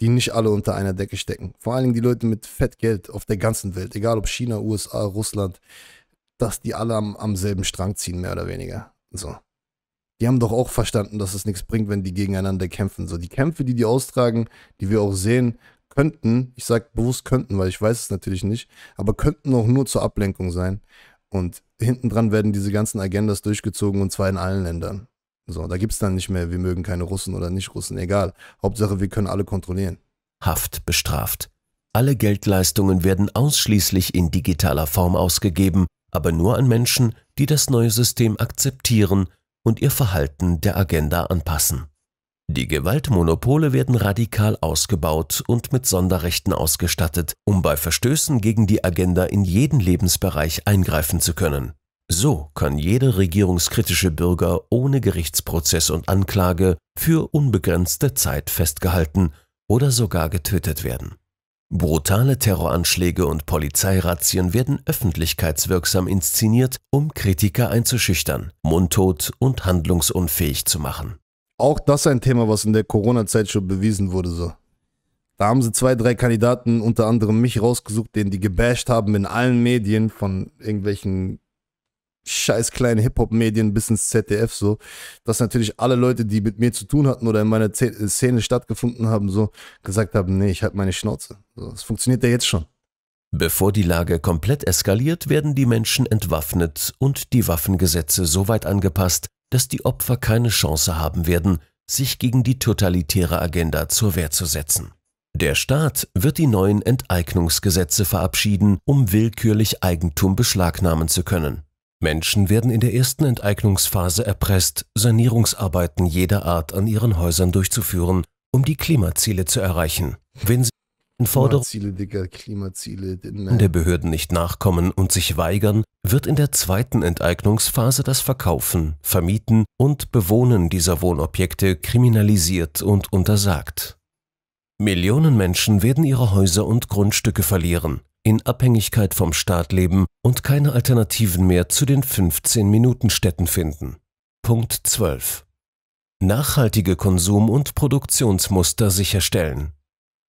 die nicht alle unter einer Decke stecken. Vor allen Dingen die Leute mit Fettgeld auf der ganzen Welt, egal ob China, USA, Russland, dass die alle am, am selben Strang ziehen, mehr oder weniger. So. Die haben doch auch verstanden, dass es nichts bringt, wenn die gegeneinander kämpfen. So, die Kämpfe, die die austragen, die wir auch sehen, könnten, ich sage bewusst könnten, weil ich weiß es natürlich nicht, aber könnten auch nur zur Ablenkung sein. Und hintendran werden diese ganzen Agendas durchgezogen und zwar in allen Ländern. So, da gibt es dann nicht mehr, wir mögen keine Russen oder Nicht-Russen, egal. Hauptsache, wir können alle kontrollieren. Haft bestraft. Alle Geldleistungen werden ausschließlich in digitaler Form ausgegeben, aber nur an Menschen, die das neue System akzeptieren und ihr Verhalten der Agenda anpassen. Die Gewaltmonopole werden radikal ausgebaut und mit Sonderrechten ausgestattet, um bei Verstößen gegen die Agenda in jeden Lebensbereich eingreifen zu können. So kann jeder regierungskritische Bürger ohne Gerichtsprozess und Anklage für unbegrenzte Zeit festgehalten oder sogar getötet werden. Brutale Terroranschläge und Polizeirazzien werden öffentlichkeitswirksam inszeniert, um Kritiker einzuschüchtern, mundtot und handlungsunfähig zu machen. Auch das ein Thema, was in der Corona-Zeit schon bewiesen wurde. So. Da haben sie zwei, drei Kandidaten, unter anderem mich, rausgesucht, den die gebasht haben in allen Medien, von irgendwelchen scheiß kleinen Hip-Hop-Medien bis ins ZDF so, dass natürlich alle Leute, die mit mir zu tun hatten oder in meiner Szene stattgefunden haben, so gesagt haben, nee, ich halt meine Schnauze. So, das funktioniert ja jetzt schon. Bevor die Lage komplett eskaliert, werden die Menschen entwaffnet und die Waffengesetze so weit angepasst, dass die Opfer keine Chance haben werden, sich gegen die totalitäre Agenda zur Wehr zu setzen. Der Staat wird die neuen Enteignungsgesetze verabschieden, um willkürlich Eigentum beschlagnahmen zu können. Menschen werden in der ersten Enteignungsphase erpresst, Sanierungsarbeiten jeder Art an ihren Häusern durchzuführen, um die Klimaziele zu erreichen. Wenn sie in Klimaziele, Digga, Klimaziele, der Behörden nicht nachkommen und sich weigern, wird in der zweiten Enteignungsphase das Verkaufen, Vermieten und Bewohnen dieser Wohnobjekte kriminalisiert und untersagt. Millionen Menschen werden ihre Häuser und Grundstücke verlieren, in Abhängigkeit vom Staat leben und keine Alternativen mehr zu den 15-Minuten-Städten finden. Punkt 12. Nachhaltige Konsum- und Produktionsmuster sicherstellen.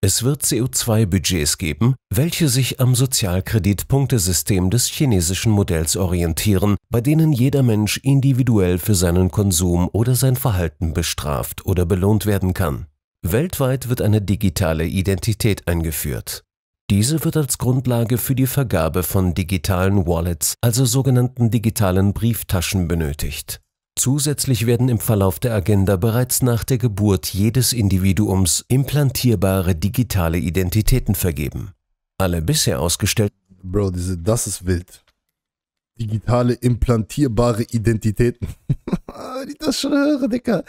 Es wird CO2-Budgets geben, welche sich am Sozialkreditpunktesystem des chinesischen Modells orientieren, bei denen jeder Mensch individuell für seinen Konsum oder sein Verhalten bestraft oder belohnt werden kann. Weltweit wird eine digitale Identität eingeführt. Diese wird als Grundlage für die Vergabe von digitalen Wallets, also sogenannten digitalen Brieftaschen benötigt. Zusätzlich werden im Verlauf der Agenda bereits nach der Geburt jedes Individuums implantierbare digitale Identitäten vergeben. Alle bisher ausgestellten. Bro, diese, das ist wild. Digitale implantierbare Identitäten. ich ah, das schon höre, Dicker.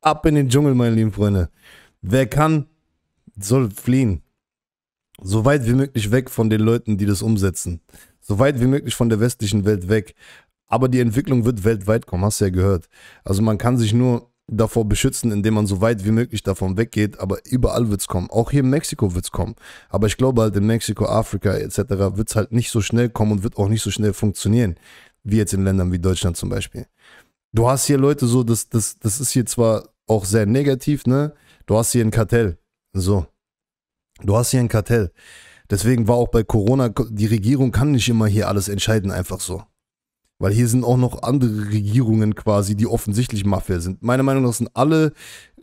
Ab in den Dschungel, meine lieben Freunde. Wer kann, soll fliehen. So weit wie möglich weg von den Leuten, die das umsetzen. So weit wie möglich von der westlichen Welt weg. Aber die Entwicklung wird weltweit kommen, hast du ja gehört. Also man kann sich nur davor beschützen, indem man so weit wie möglich davon weggeht, aber überall wird es kommen. Auch hier in Mexiko wird es kommen. Aber ich glaube halt in Mexiko, Afrika etc. wird es halt nicht so schnell kommen und wird auch nicht so schnell funktionieren, wie jetzt in Ländern wie Deutschland zum Beispiel. Du hast hier Leute so, das, das, das ist hier zwar auch sehr negativ, ne? Du hast hier ein Kartell. So. Du hast hier ein Kartell. Deswegen war auch bei Corona, die Regierung kann nicht immer hier alles entscheiden, einfach so. Weil hier sind auch noch andere Regierungen quasi, die offensichtlich Mafia sind. Meiner Meinung nach sind alle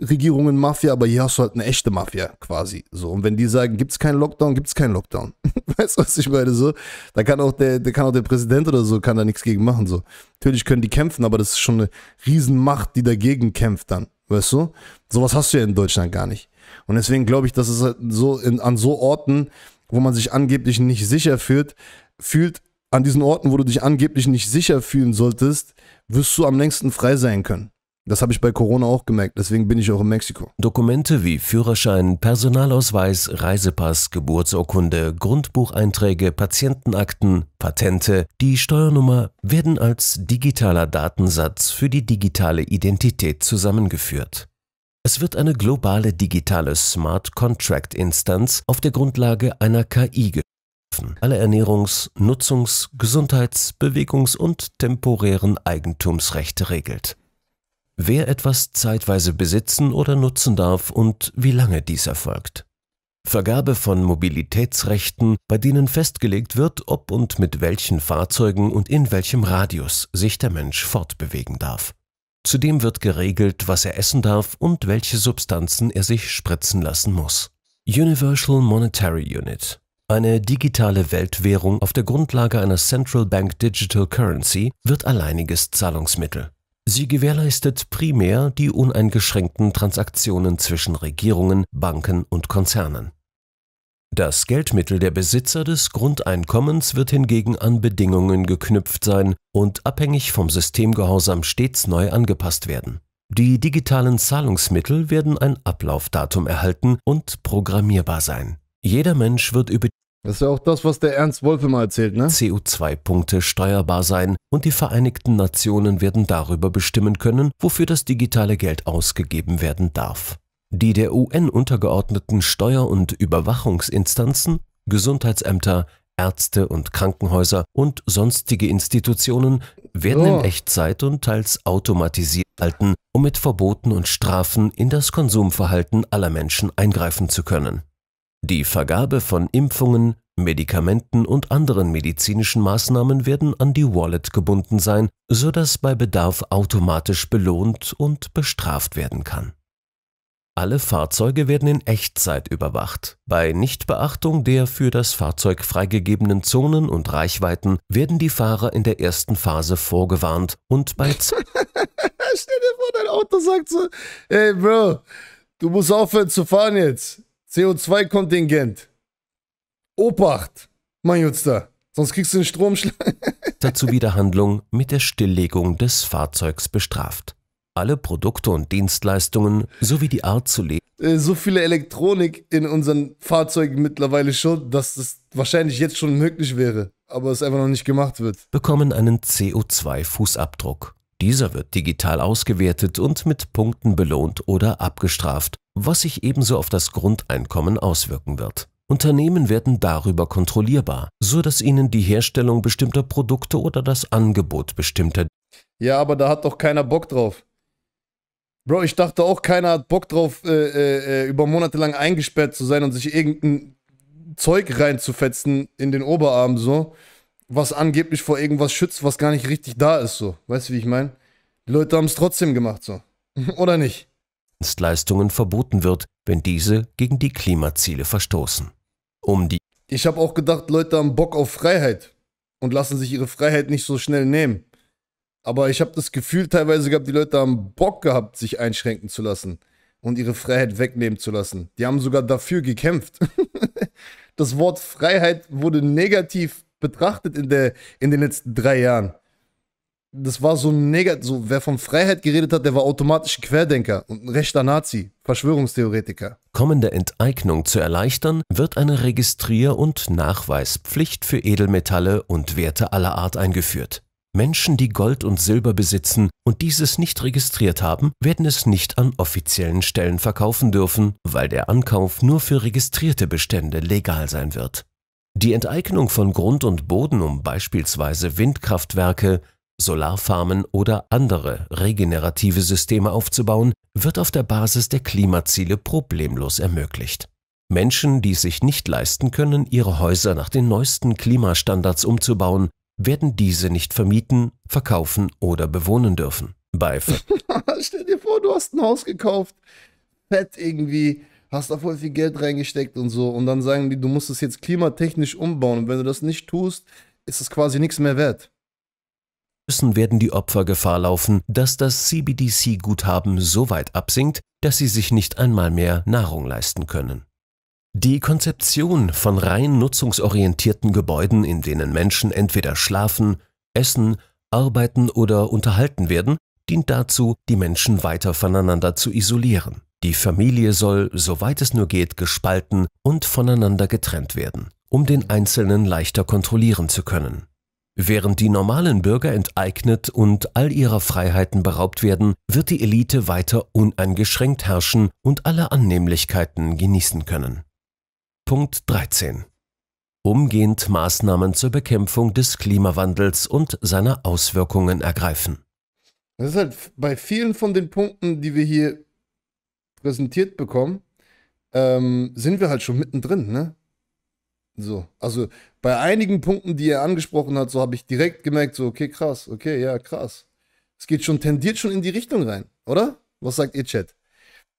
Regierungen Mafia, aber hier hast du halt eine echte Mafia quasi. So. Und wenn die sagen, gibt es keinen Lockdown, gibt es keinen Lockdown. weißt du, was ich meine? So, da kann auch der, der kann auch der Präsident oder so, kann da nichts gegen machen. So. Natürlich können die kämpfen, aber das ist schon eine Riesenmacht, die dagegen kämpft dann. Weißt du? Sowas hast du ja in Deutschland gar nicht. Und deswegen glaube ich, dass es halt so in, an so Orten, wo man sich angeblich nicht sicher fühlt, fühlt, an diesen Orten, wo du dich angeblich nicht sicher fühlen solltest, wirst du am längsten frei sein können. Das habe ich bei Corona auch gemerkt, deswegen bin ich auch in Mexiko. Dokumente wie Führerschein, Personalausweis, Reisepass, Geburtsurkunde, Grundbucheinträge, Patientenakten, Patente, die Steuernummer werden als digitaler Datensatz für die digitale Identität zusammengeführt. Es wird eine globale digitale Smart Contract Instanz auf der Grundlage einer KI schöpfen. Alle Ernährungs-, Nutzungs-, Gesundheits-, Bewegungs- und temporären Eigentumsrechte regelt. Wer etwas zeitweise besitzen oder nutzen darf und wie lange dies erfolgt. Vergabe von Mobilitätsrechten, bei denen festgelegt wird, ob und mit welchen Fahrzeugen und in welchem Radius sich der Mensch fortbewegen darf. Zudem wird geregelt, was er essen darf und welche Substanzen er sich spritzen lassen muss. Universal Monetary Unit eine digitale Weltwährung auf der Grundlage einer Central Bank Digital Currency wird alleiniges Zahlungsmittel. Sie gewährleistet primär die uneingeschränkten Transaktionen zwischen Regierungen, Banken und Konzernen. Das Geldmittel der Besitzer des Grundeinkommens wird hingegen an Bedingungen geknüpft sein und abhängig vom Systemgehorsam stets neu angepasst werden. Die digitalen Zahlungsmittel werden ein Ablaufdatum erhalten und programmierbar sein. Jeder Mensch wird über das ist ja auch das, was der Ernst Wolf immer erzählt, ne? CO2-Punkte steuerbar sein und die Vereinigten Nationen werden darüber bestimmen können, wofür das digitale Geld ausgegeben werden darf. Die der UN untergeordneten Steuer- und Überwachungsinstanzen, Gesundheitsämter, Ärzte und Krankenhäuser und sonstige Institutionen werden oh. in Echtzeit und teils automatisiert halten, um mit Verboten und Strafen in das Konsumverhalten aller Menschen eingreifen zu können. Die Vergabe von Impfungen, Medikamenten und anderen medizinischen Maßnahmen werden an die Wallet gebunden sein, sodass bei Bedarf automatisch belohnt und bestraft werden kann. Alle Fahrzeuge werden in Echtzeit überwacht. Bei Nichtbeachtung der für das Fahrzeug freigegebenen Zonen und Reichweiten werden die Fahrer in der ersten Phase vorgewarnt und bei Stell dir vor, dein Auto sagt so, ey Bro, du musst aufhören zu fahren jetzt. CO2-Kontingent. Obacht, mein Jutster, sonst kriegst du einen Stromschlag. Der Zuwiderhandlung mit der Stilllegung des Fahrzeugs bestraft. Alle Produkte und Dienstleistungen sowie die Art zu leben. Äh, so viele Elektronik in unseren Fahrzeugen mittlerweile schon, dass das wahrscheinlich jetzt schon möglich wäre, aber es einfach noch nicht gemacht wird. Bekommen einen CO2-Fußabdruck. Dieser wird digital ausgewertet und mit Punkten belohnt oder abgestraft, was sich ebenso auf das Grundeinkommen auswirken wird. Unternehmen werden darüber kontrollierbar, so dass ihnen die Herstellung bestimmter Produkte oder das Angebot bestimmter. Ja, aber da hat doch keiner Bock drauf. Bro, ich dachte auch, keiner hat Bock drauf, äh, äh, äh, über Monate lang eingesperrt zu sein und sich irgendein Zeug reinzufetzen in den Oberarm so, was angeblich vor irgendwas schützt, was gar nicht richtig da ist so. Weißt du, wie ich meine? Die Leute haben es trotzdem gemacht so. Oder nicht? Dienstleistungen verboten wird, wenn diese gegen die Klimaziele verstoßen. Um die ich habe auch gedacht, Leute haben Bock auf Freiheit und lassen sich ihre Freiheit nicht so schnell nehmen. Aber ich habe das Gefühl teilweise gehabt, die Leute haben Bock gehabt, sich einschränken zu lassen und ihre Freiheit wegnehmen zu lassen. Die haben sogar dafür gekämpft. das Wort Freiheit wurde negativ betrachtet in, der, in den letzten drei Jahren das war so ein negativ, so wer von Freiheit geredet hat, der war automatisch Querdenker und ein rechter Nazi, Verschwörungstheoretiker. Kommende Enteignung zu erleichtern, wird eine Registrier- und Nachweispflicht für Edelmetalle und Werte aller Art eingeführt. Menschen, die Gold und Silber besitzen und dieses nicht registriert haben, werden es nicht an offiziellen Stellen verkaufen dürfen, weil der Ankauf nur für registrierte Bestände legal sein wird. Die Enteignung von Grund und Boden, um beispielsweise Windkraftwerke, Solarfarmen oder andere regenerative Systeme aufzubauen, wird auf der Basis der Klimaziele problemlos ermöglicht. Menschen, die es sich nicht leisten können, ihre Häuser nach den neuesten Klimastandards umzubauen, werden diese nicht vermieten, verkaufen oder bewohnen dürfen. Bei Stell dir vor, du hast ein Haus gekauft, fett irgendwie, hast da voll viel Geld reingesteckt und so, und dann sagen die, du musst es jetzt klimatechnisch umbauen, und wenn du das nicht tust, ist es quasi nichts mehr wert. Stößen werden die Opfer Gefahr laufen, dass das CBDC-Guthaben so weit absinkt, dass sie sich nicht einmal mehr Nahrung leisten können. Die Konzeption von rein nutzungsorientierten Gebäuden, in denen Menschen entweder schlafen, essen, arbeiten oder unterhalten werden, dient dazu, die Menschen weiter voneinander zu isolieren. Die Familie soll, soweit es nur geht, gespalten und voneinander getrennt werden, um den Einzelnen leichter kontrollieren zu können. Während die normalen Bürger enteignet und all ihrer Freiheiten beraubt werden, wird die Elite weiter uneingeschränkt herrschen und alle Annehmlichkeiten genießen können. Punkt 13. Umgehend Maßnahmen zur Bekämpfung des Klimawandels und seiner Auswirkungen ergreifen. Das ist halt bei vielen von den Punkten, die wir hier präsentiert bekommen, ähm, sind wir halt schon mittendrin, ne? So, also bei einigen Punkten, die er angesprochen hat, so habe ich direkt gemerkt, so, okay, krass, okay, ja, krass. Es geht schon, tendiert schon in die Richtung rein, oder? Was sagt ihr, Chat?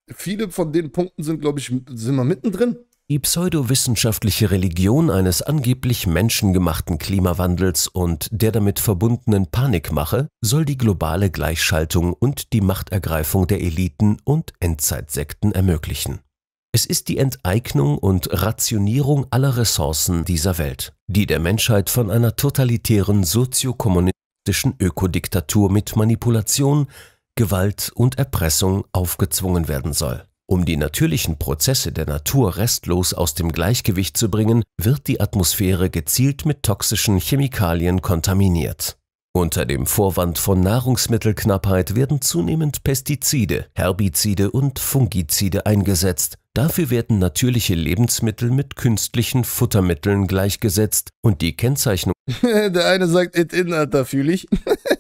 Viele von den Punkten sind, glaube ich, sind wir mittendrin. Die pseudowissenschaftliche Religion eines angeblich menschengemachten Klimawandels und der damit verbundenen Panikmache soll die globale Gleichschaltung und die Machtergreifung der Eliten und Endzeitsekten ermöglichen. Es ist die Enteignung und Rationierung aller Ressourcen dieser Welt, die der Menschheit von einer totalitären soziokommunistischen Ökodiktatur mit Manipulation, Gewalt und Erpressung aufgezwungen werden soll. Um die natürlichen Prozesse der Natur restlos aus dem Gleichgewicht zu bringen, wird die Atmosphäre gezielt mit toxischen Chemikalien kontaminiert. Unter dem Vorwand von Nahrungsmittelknappheit werden zunehmend Pestizide, Herbizide und Fungizide eingesetzt, Dafür werden natürliche Lebensmittel mit künstlichen Futtermitteln gleichgesetzt und die Kennzeichnung. Der eine sagt, it in, Alter, fühl ich.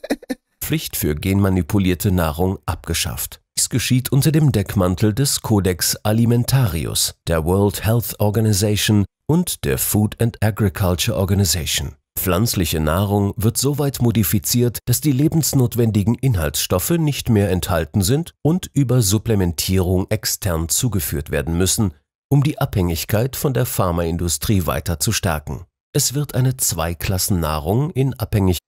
Pflicht für genmanipulierte Nahrung abgeschafft. Dies geschieht unter dem Deckmantel des Codex Alimentarius, der World Health Organization und der Food and Agriculture Organization. Pflanzliche Nahrung wird soweit modifiziert, dass die lebensnotwendigen Inhaltsstoffe nicht mehr enthalten sind und über Supplementierung extern zugeführt werden müssen, um die Abhängigkeit von der Pharmaindustrie weiter zu stärken. Es wird eine Zweiklassennahrung in Abhängigkeit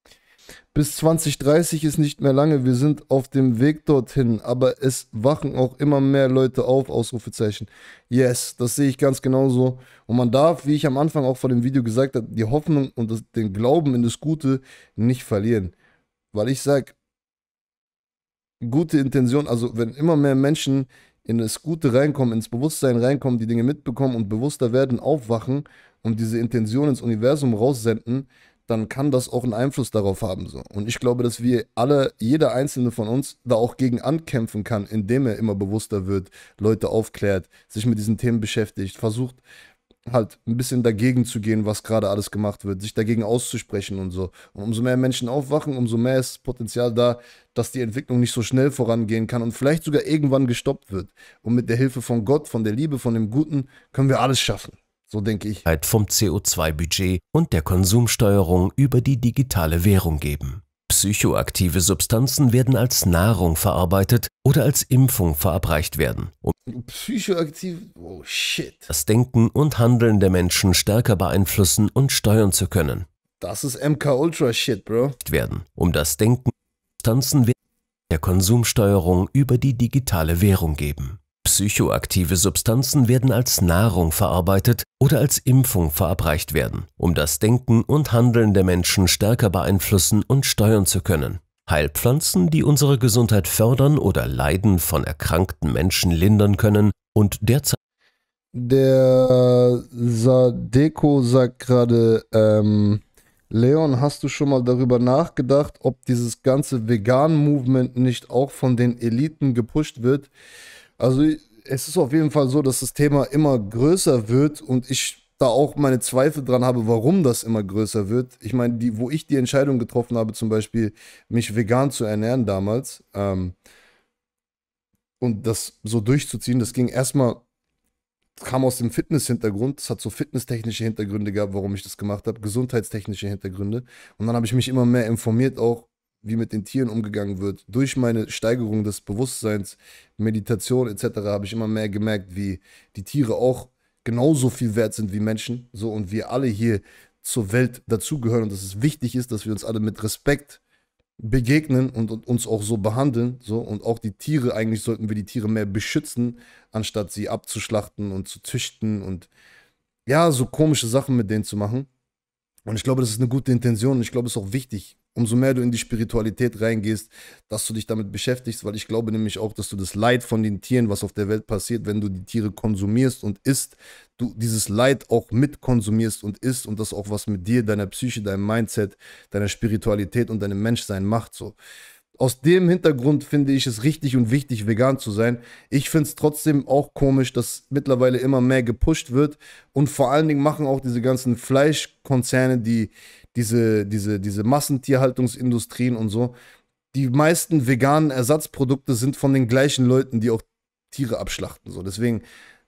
bis 2030 ist nicht mehr lange, wir sind auf dem Weg dorthin, aber es wachen auch immer mehr Leute auf, Ausrufezeichen. Yes, das sehe ich ganz genauso. Und man darf, wie ich am Anfang auch vor dem Video gesagt habe, die Hoffnung und das, den Glauben in das Gute nicht verlieren. Weil ich sage, gute Intention, also wenn immer mehr Menschen in das Gute reinkommen, ins Bewusstsein reinkommen, die Dinge mitbekommen und bewusster werden, aufwachen und diese Intention ins Universum raussenden, dann kann das auch einen Einfluss darauf haben. So. Und ich glaube, dass wir alle, jeder einzelne von uns, da auch gegen ankämpfen kann, indem er immer bewusster wird, Leute aufklärt, sich mit diesen Themen beschäftigt, versucht halt ein bisschen dagegen zu gehen, was gerade alles gemacht wird, sich dagegen auszusprechen und so. Und umso mehr Menschen aufwachen, umso mehr ist Potenzial da, dass die Entwicklung nicht so schnell vorangehen kann und vielleicht sogar irgendwann gestoppt wird. Und mit der Hilfe von Gott, von der Liebe, von dem Guten können wir alles schaffen so denke ich, vom CO2-Budget und der Konsumsteuerung über die digitale Währung geben. Psychoaktive Substanzen werden als Nahrung verarbeitet oder als Impfung verabreicht werden, um Psychoaktiv oh shit. das Denken und Handeln der Menschen stärker beeinflussen und steuern zu können. Das ist MK Ultra Shit, Bro. werden, um das Denken Substanzen der Konsumsteuerung über die digitale Währung geben. Psychoaktive Substanzen werden als Nahrung verarbeitet oder als Impfung verabreicht werden, um das Denken und Handeln der Menschen stärker beeinflussen und steuern zu können. Heilpflanzen, die unsere Gesundheit fördern oder Leiden von erkrankten Menschen lindern können und derzeit. Der Sadeko sagt gerade, ähm, Leon, hast du schon mal darüber nachgedacht, ob dieses ganze Vegan-Movement nicht auch von den Eliten gepusht wird? Also es ist auf jeden Fall so, dass das Thema immer größer wird und ich da auch meine Zweifel dran habe, warum das immer größer wird. Ich meine, die, wo ich die Entscheidung getroffen habe, zum Beispiel mich vegan zu ernähren damals ähm, und das so durchzuziehen, das ging erstmal, kam aus dem Fitness-Hintergrund, das hat so fitnesstechnische Hintergründe gehabt, warum ich das gemacht habe, gesundheitstechnische Hintergründe und dann habe ich mich immer mehr informiert auch, wie mit den Tieren umgegangen wird. Durch meine Steigerung des Bewusstseins, Meditation etc. habe ich immer mehr gemerkt, wie die Tiere auch genauso viel wert sind wie Menschen. So und wir alle hier zur Welt dazugehören und dass es wichtig ist, dass wir uns alle mit Respekt begegnen und, und, uns auch so behandeln. So und auch die Tiere, eigentlich sollten wir die Tiere mehr beschützen, anstatt sie abzuschlachten und zu züchten und ja, so komische Sachen mit denen zu machen. Und ich glaube, das ist eine gute Intention und ich glaube, es ist auch wichtig, umso mehr du in die Spiritualität reingehst, dass du dich damit beschäftigst, weil ich glaube nämlich auch, dass du das Leid von den Tieren, was auf der Welt passiert, wenn du die Tiere konsumierst und isst, du dieses Leid auch mit konsumierst und isst und das auch was mit dir, deiner Psyche, deinem Mindset, deiner Spiritualität und deinem Menschsein macht so. Aus dem Hintergrund finde ich es richtig und wichtig, vegan zu sein. Ich finde es trotzdem auch komisch, dass mittlerweile immer mehr gepusht wird. Und vor allen Dingen machen auch diese ganzen Fleischkonzerne, die diese, diese, diese Massentierhaltungsindustrien und so, die meisten veganen Ersatzprodukte sind von den gleichen Leuten, die auch Tiere abschlachten. So, deswegen,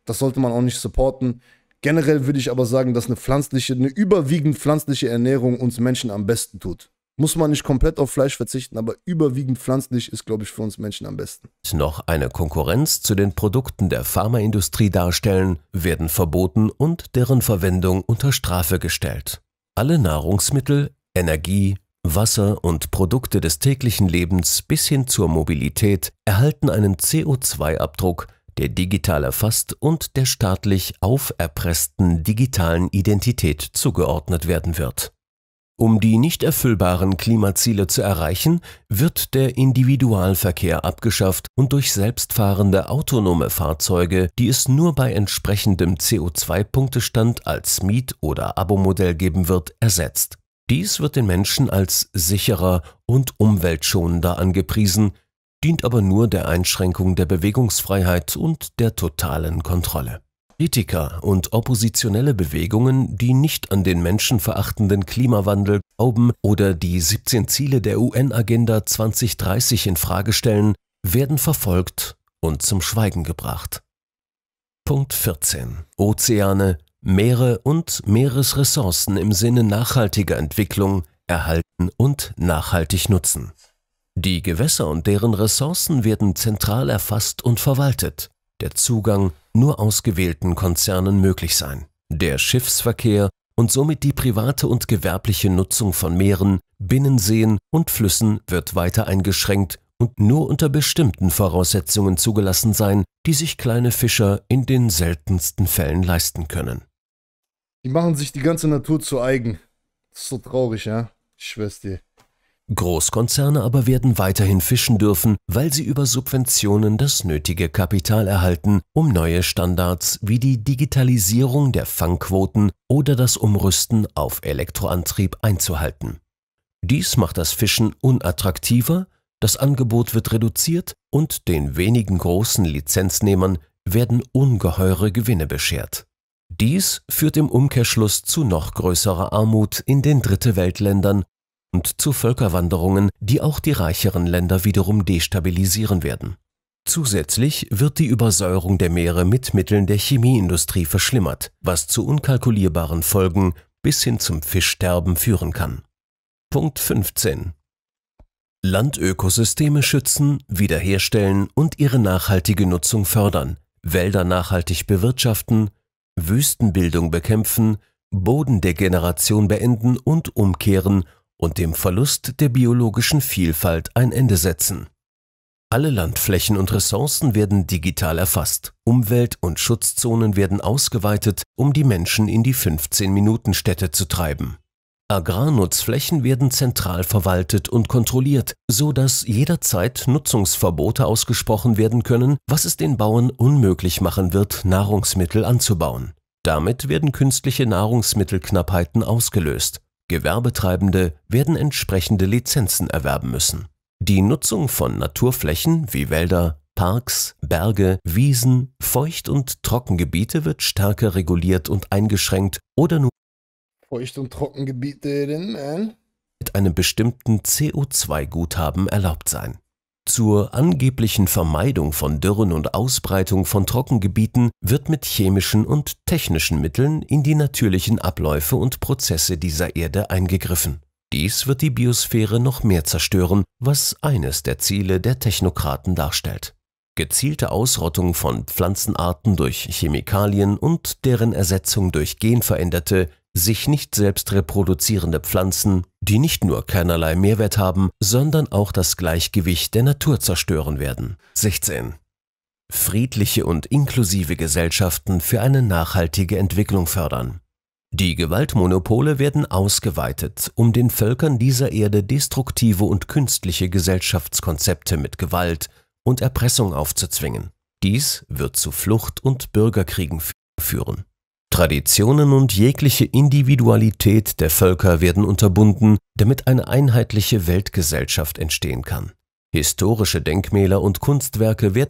das sollte man auch nicht supporten. Generell würde ich aber sagen, dass eine pflanzliche, eine überwiegend pflanzliche Ernährung uns Menschen am besten tut. Muss man nicht komplett auf Fleisch verzichten, aber überwiegend pflanzlich ist, glaube ich, für uns Menschen am besten. Noch eine Konkurrenz zu den Produkten der Pharmaindustrie darstellen, werden verboten und deren Verwendung unter Strafe gestellt. Alle Nahrungsmittel, Energie, Wasser und Produkte des täglichen Lebens bis hin zur Mobilität erhalten einen CO2-Abdruck, der digital erfasst und der staatlich auferpressten digitalen Identität zugeordnet werden wird um die nicht erfüllbaren Klimaziele zu erreichen, wird der Individualverkehr abgeschafft und durch selbstfahrende autonome Fahrzeuge, die es nur bei entsprechendem CO2-Punktestand als Miet- oder Abo-Modell geben wird, ersetzt. Dies wird den Menschen als sicherer und umweltschonender angepriesen, dient aber nur der Einschränkung der Bewegungsfreiheit und der totalen Kontrolle. Politiker und oppositionelle Bewegungen, die nicht an den menschenverachtenden Klimawandel glauben oder die 17 Ziele der UN-Agenda 2030 in Frage stellen, werden verfolgt und zum Schweigen gebracht. Punkt 14. Ozeane, Meere und Meeresressourcen im Sinne nachhaltiger Entwicklung erhalten und nachhaltig nutzen. Die Gewässer und deren Ressourcen werden zentral erfasst und verwaltet der Zugang nur ausgewählten Konzernen möglich sein. Der Schiffsverkehr und somit die private und gewerbliche Nutzung von Meeren, Binnenseen und Flüssen wird weiter eingeschränkt und nur unter bestimmten Voraussetzungen zugelassen sein, die sich kleine Fischer in den seltensten Fällen leisten können. Die machen sich die ganze Natur zu eigen. Das ist so traurig, ja? Ich schwör's dir. Großkonzerne aber werden weiterhin fischen dürfen, weil sie über Subventionen das nötige Kapital erhalten, um neue Standards wie die Digitalisierung der Fangquoten oder das Umrüsten auf Elektroantrieb einzuhalten. Dies macht das Fischen unattraktiver, das Angebot wird reduziert und den wenigen großen Lizenznehmern werden ungeheure Gewinne beschert. Dies führt im Umkehrschluss zu noch größerer Armut in den Dritte Weltländern und zu Völkerwanderungen, die auch die reicheren Länder wiederum destabilisieren werden. Zusätzlich wird die Übersäuerung der Meere mit Mitteln der Chemieindustrie verschlimmert, was zu unkalkulierbaren Folgen bis hin zum Fischsterben führen kann. Punkt 15. Landökosysteme schützen, wiederherstellen und ihre nachhaltige Nutzung fördern, Wälder nachhaltig bewirtschaften, Wüstenbildung bekämpfen, Bodendegeneration beenden und umkehren und dem Verlust der biologischen Vielfalt ein Ende setzen. Alle Landflächen und Ressourcen werden digital erfasst. Umwelt- und Schutzzonen werden ausgeweitet, um die Menschen in die 15-Minuten-Städte zu treiben. Agrarnutzflächen werden zentral verwaltet und kontrolliert, so dass jederzeit Nutzungsverbote ausgesprochen werden können, was es den Bauern unmöglich machen wird, Nahrungsmittel anzubauen. Damit werden künstliche Nahrungsmittelknappheiten ausgelöst Gewerbetreibende werden entsprechende Lizenzen erwerben müssen. Die Nutzung von Naturflächen wie Wälder, Parks, Berge, Wiesen, Feucht- und Trockengebiete wird stärker reguliert und eingeschränkt oder nur Feucht- und Trockengebiete, denn, man? mit einem bestimmten CO2-Guthaben erlaubt sein. Zur angeblichen Vermeidung von Dürren und Ausbreitung von Trockengebieten wird mit chemischen und technischen Mitteln in die natürlichen Abläufe und Prozesse dieser Erde eingegriffen. Dies wird die Biosphäre noch mehr zerstören, was eines der Ziele der Technokraten darstellt. Gezielte Ausrottung von Pflanzenarten durch Chemikalien und deren Ersetzung durch genveränderte, sich nicht selbst reproduzierende Pflanzen, die nicht nur keinerlei Mehrwert haben, sondern auch das Gleichgewicht der Natur zerstören werden. 16. Friedliche und inklusive Gesellschaften für eine nachhaltige Entwicklung fördern. Die Gewaltmonopole werden ausgeweitet, um den Völkern dieser Erde destruktive und künstliche Gesellschaftskonzepte mit Gewalt und Erpressung aufzuzwingen. Dies wird zu Flucht und Bürgerkriegen führen. Traditionen und jegliche Individualität der Völker werden unterbunden, damit eine einheitliche Weltgesellschaft entstehen kann. Historische Denkmäler und Kunstwerke werden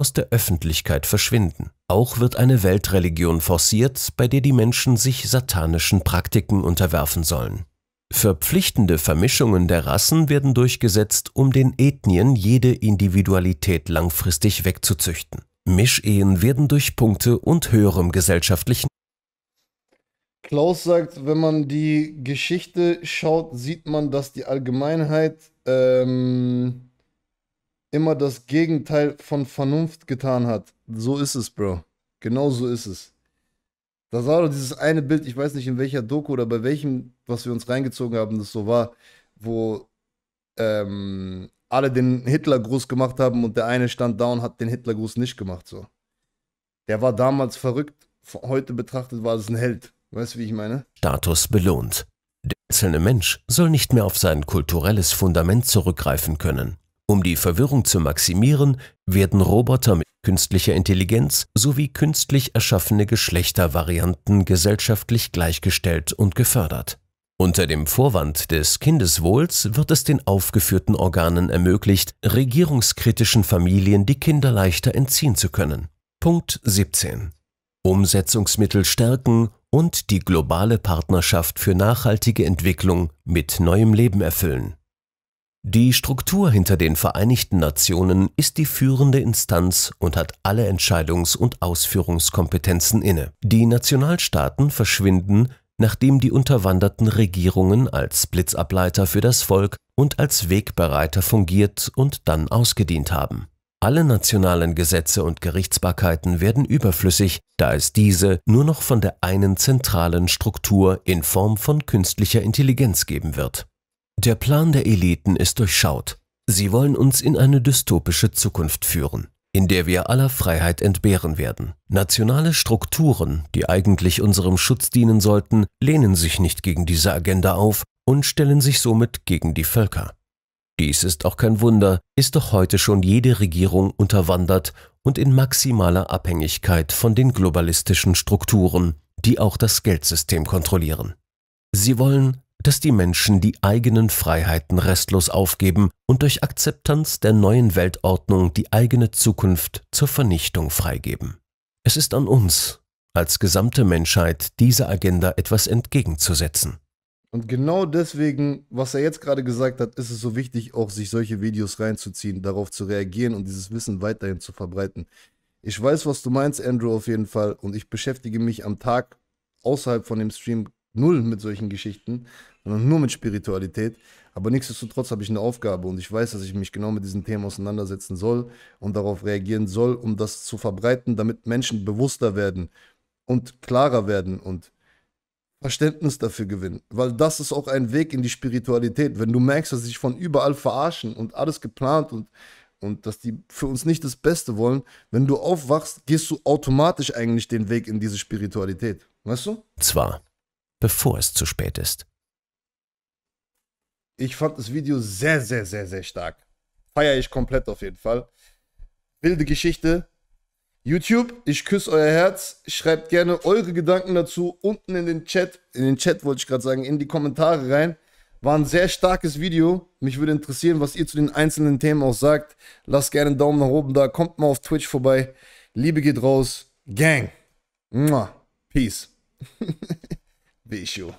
aus der Öffentlichkeit verschwinden. Auch wird eine Weltreligion forciert, bei der die Menschen sich satanischen Praktiken unterwerfen sollen. Verpflichtende Vermischungen der Rassen werden durchgesetzt, um den Ethnien jede Individualität langfristig wegzuzüchten. Mischehen werden durch Punkte und höherem gesellschaftlichen. Klaus sagt, wenn man die Geschichte schaut, sieht man, dass die Allgemeinheit ähm, immer das Gegenteil von Vernunft getan hat. So ist es, Bro. Genau so ist es. Da sah doch dieses eine Bild, ich weiß nicht in welcher Doku oder bei welchem, was wir uns reingezogen haben, das so war, wo ähm, alle den Hitlergruß gemacht haben und der eine stand da und hat den Hitlergruß nicht gemacht. So. Der war damals verrückt. Heute betrachtet war es ein Held. Weißt du, wie ich meine? Status belohnt. Der einzelne Mensch soll nicht mehr auf sein kulturelles Fundament zurückgreifen können. Um die Verwirrung zu maximieren, werden Roboter mit künstlicher Intelligenz sowie künstlich erschaffene Geschlechtervarianten gesellschaftlich gleichgestellt und gefördert. Unter dem Vorwand des Kindeswohls wird es den aufgeführten Organen ermöglicht, regierungskritischen Familien die Kinder leichter entziehen zu können. Punkt 17. Umsetzungsmittel stärken und die globale Partnerschaft für nachhaltige Entwicklung mit neuem Leben erfüllen. Die Struktur hinter den Vereinigten Nationen ist die führende Instanz und hat alle Entscheidungs- und Ausführungskompetenzen inne. Die Nationalstaaten verschwinden nachdem die unterwanderten Regierungen als Blitzableiter für das Volk und als Wegbereiter fungiert und dann ausgedient haben. Alle nationalen Gesetze und Gerichtsbarkeiten werden überflüssig, da es diese nur noch von der einen zentralen Struktur in Form von künstlicher Intelligenz geben wird. Der Plan der Eliten ist durchschaut. Sie wollen uns in eine dystopische Zukunft führen in der wir aller Freiheit entbehren werden. Nationale Strukturen, die eigentlich unserem Schutz dienen sollten, lehnen sich nicht gegen diese Agenda auf und stellen sich somit gegen die Völker. Dies ist auch kein Wunder, ist doch heute schon jede Regierung unterwandert und in maximaler Abhängigkeit von den globalistischen Strukturen, die auch das Geldsystem kontrollieren. Sie wollen dass die Menschen die eigenen Freiheiten restlos aufgeben und durch Akzeptanz der neuen Weltordnung die eigene Zukunft zur Vernichtung freigeben. Es ist an uns, als gesamte Menschheit, dieser Agenda etwas entgegenzusetzen. Und genau deswegen, was er jetzt gerade gesagt hat, ist es so wichtig, auch sich solche Videos reinzuziehen, darauf zu reagieren und dieses Wissen weiterhin zu verbreiten. Ich weiß, was du meinst, Andrew, auf jeden Fall. Und ich beschäftige mich am Tag außerhalb von dem Stream null mit solchen Geschichten sondern nur mit Spiritualität. Aber nichtsdestotrotz habe ich eine Aufgabe und ich weiß, dass ich mich genau mit diesen Themen auseinandersetzen soll und darauf reagieren soll, um das zu verbreiten, damit Menschen bewusster werden und klarer werden und Verständnis dafür gewinnen. Weil das ist auch ein Weg in die Spiritualität. Wenn du merkst, dass sie sich von überall verarschen und alles geplant und, und dass die für uns nicht das Beste wollen, wenn du aufwachst, gehst du automatisch eigentlich den Weg in diese Spiritualität. Weißt du? Zwar, bevor es zu spät ist. Ich fand das Video sehr, sehr, sehr, sehr stark. Feiere ich komplett auf jeden Fall. Wilde Geschichte. YouTube, ich küsse euer Herz. Schreibt gerne eure Gedanken dazu unten in den Chat. In den Chat wollte ich gerade sagen, in die Kommentare rein. War ein sehr starkes Video. Mich würde interessieren, was ihr zu den einzelnen Themen auch sagt. Lasst gerne einen Daumen nach oben da. Kommt mal auf Twitch vorbei. Liebe geht raus. Gang. Mua. Peace. Bishu.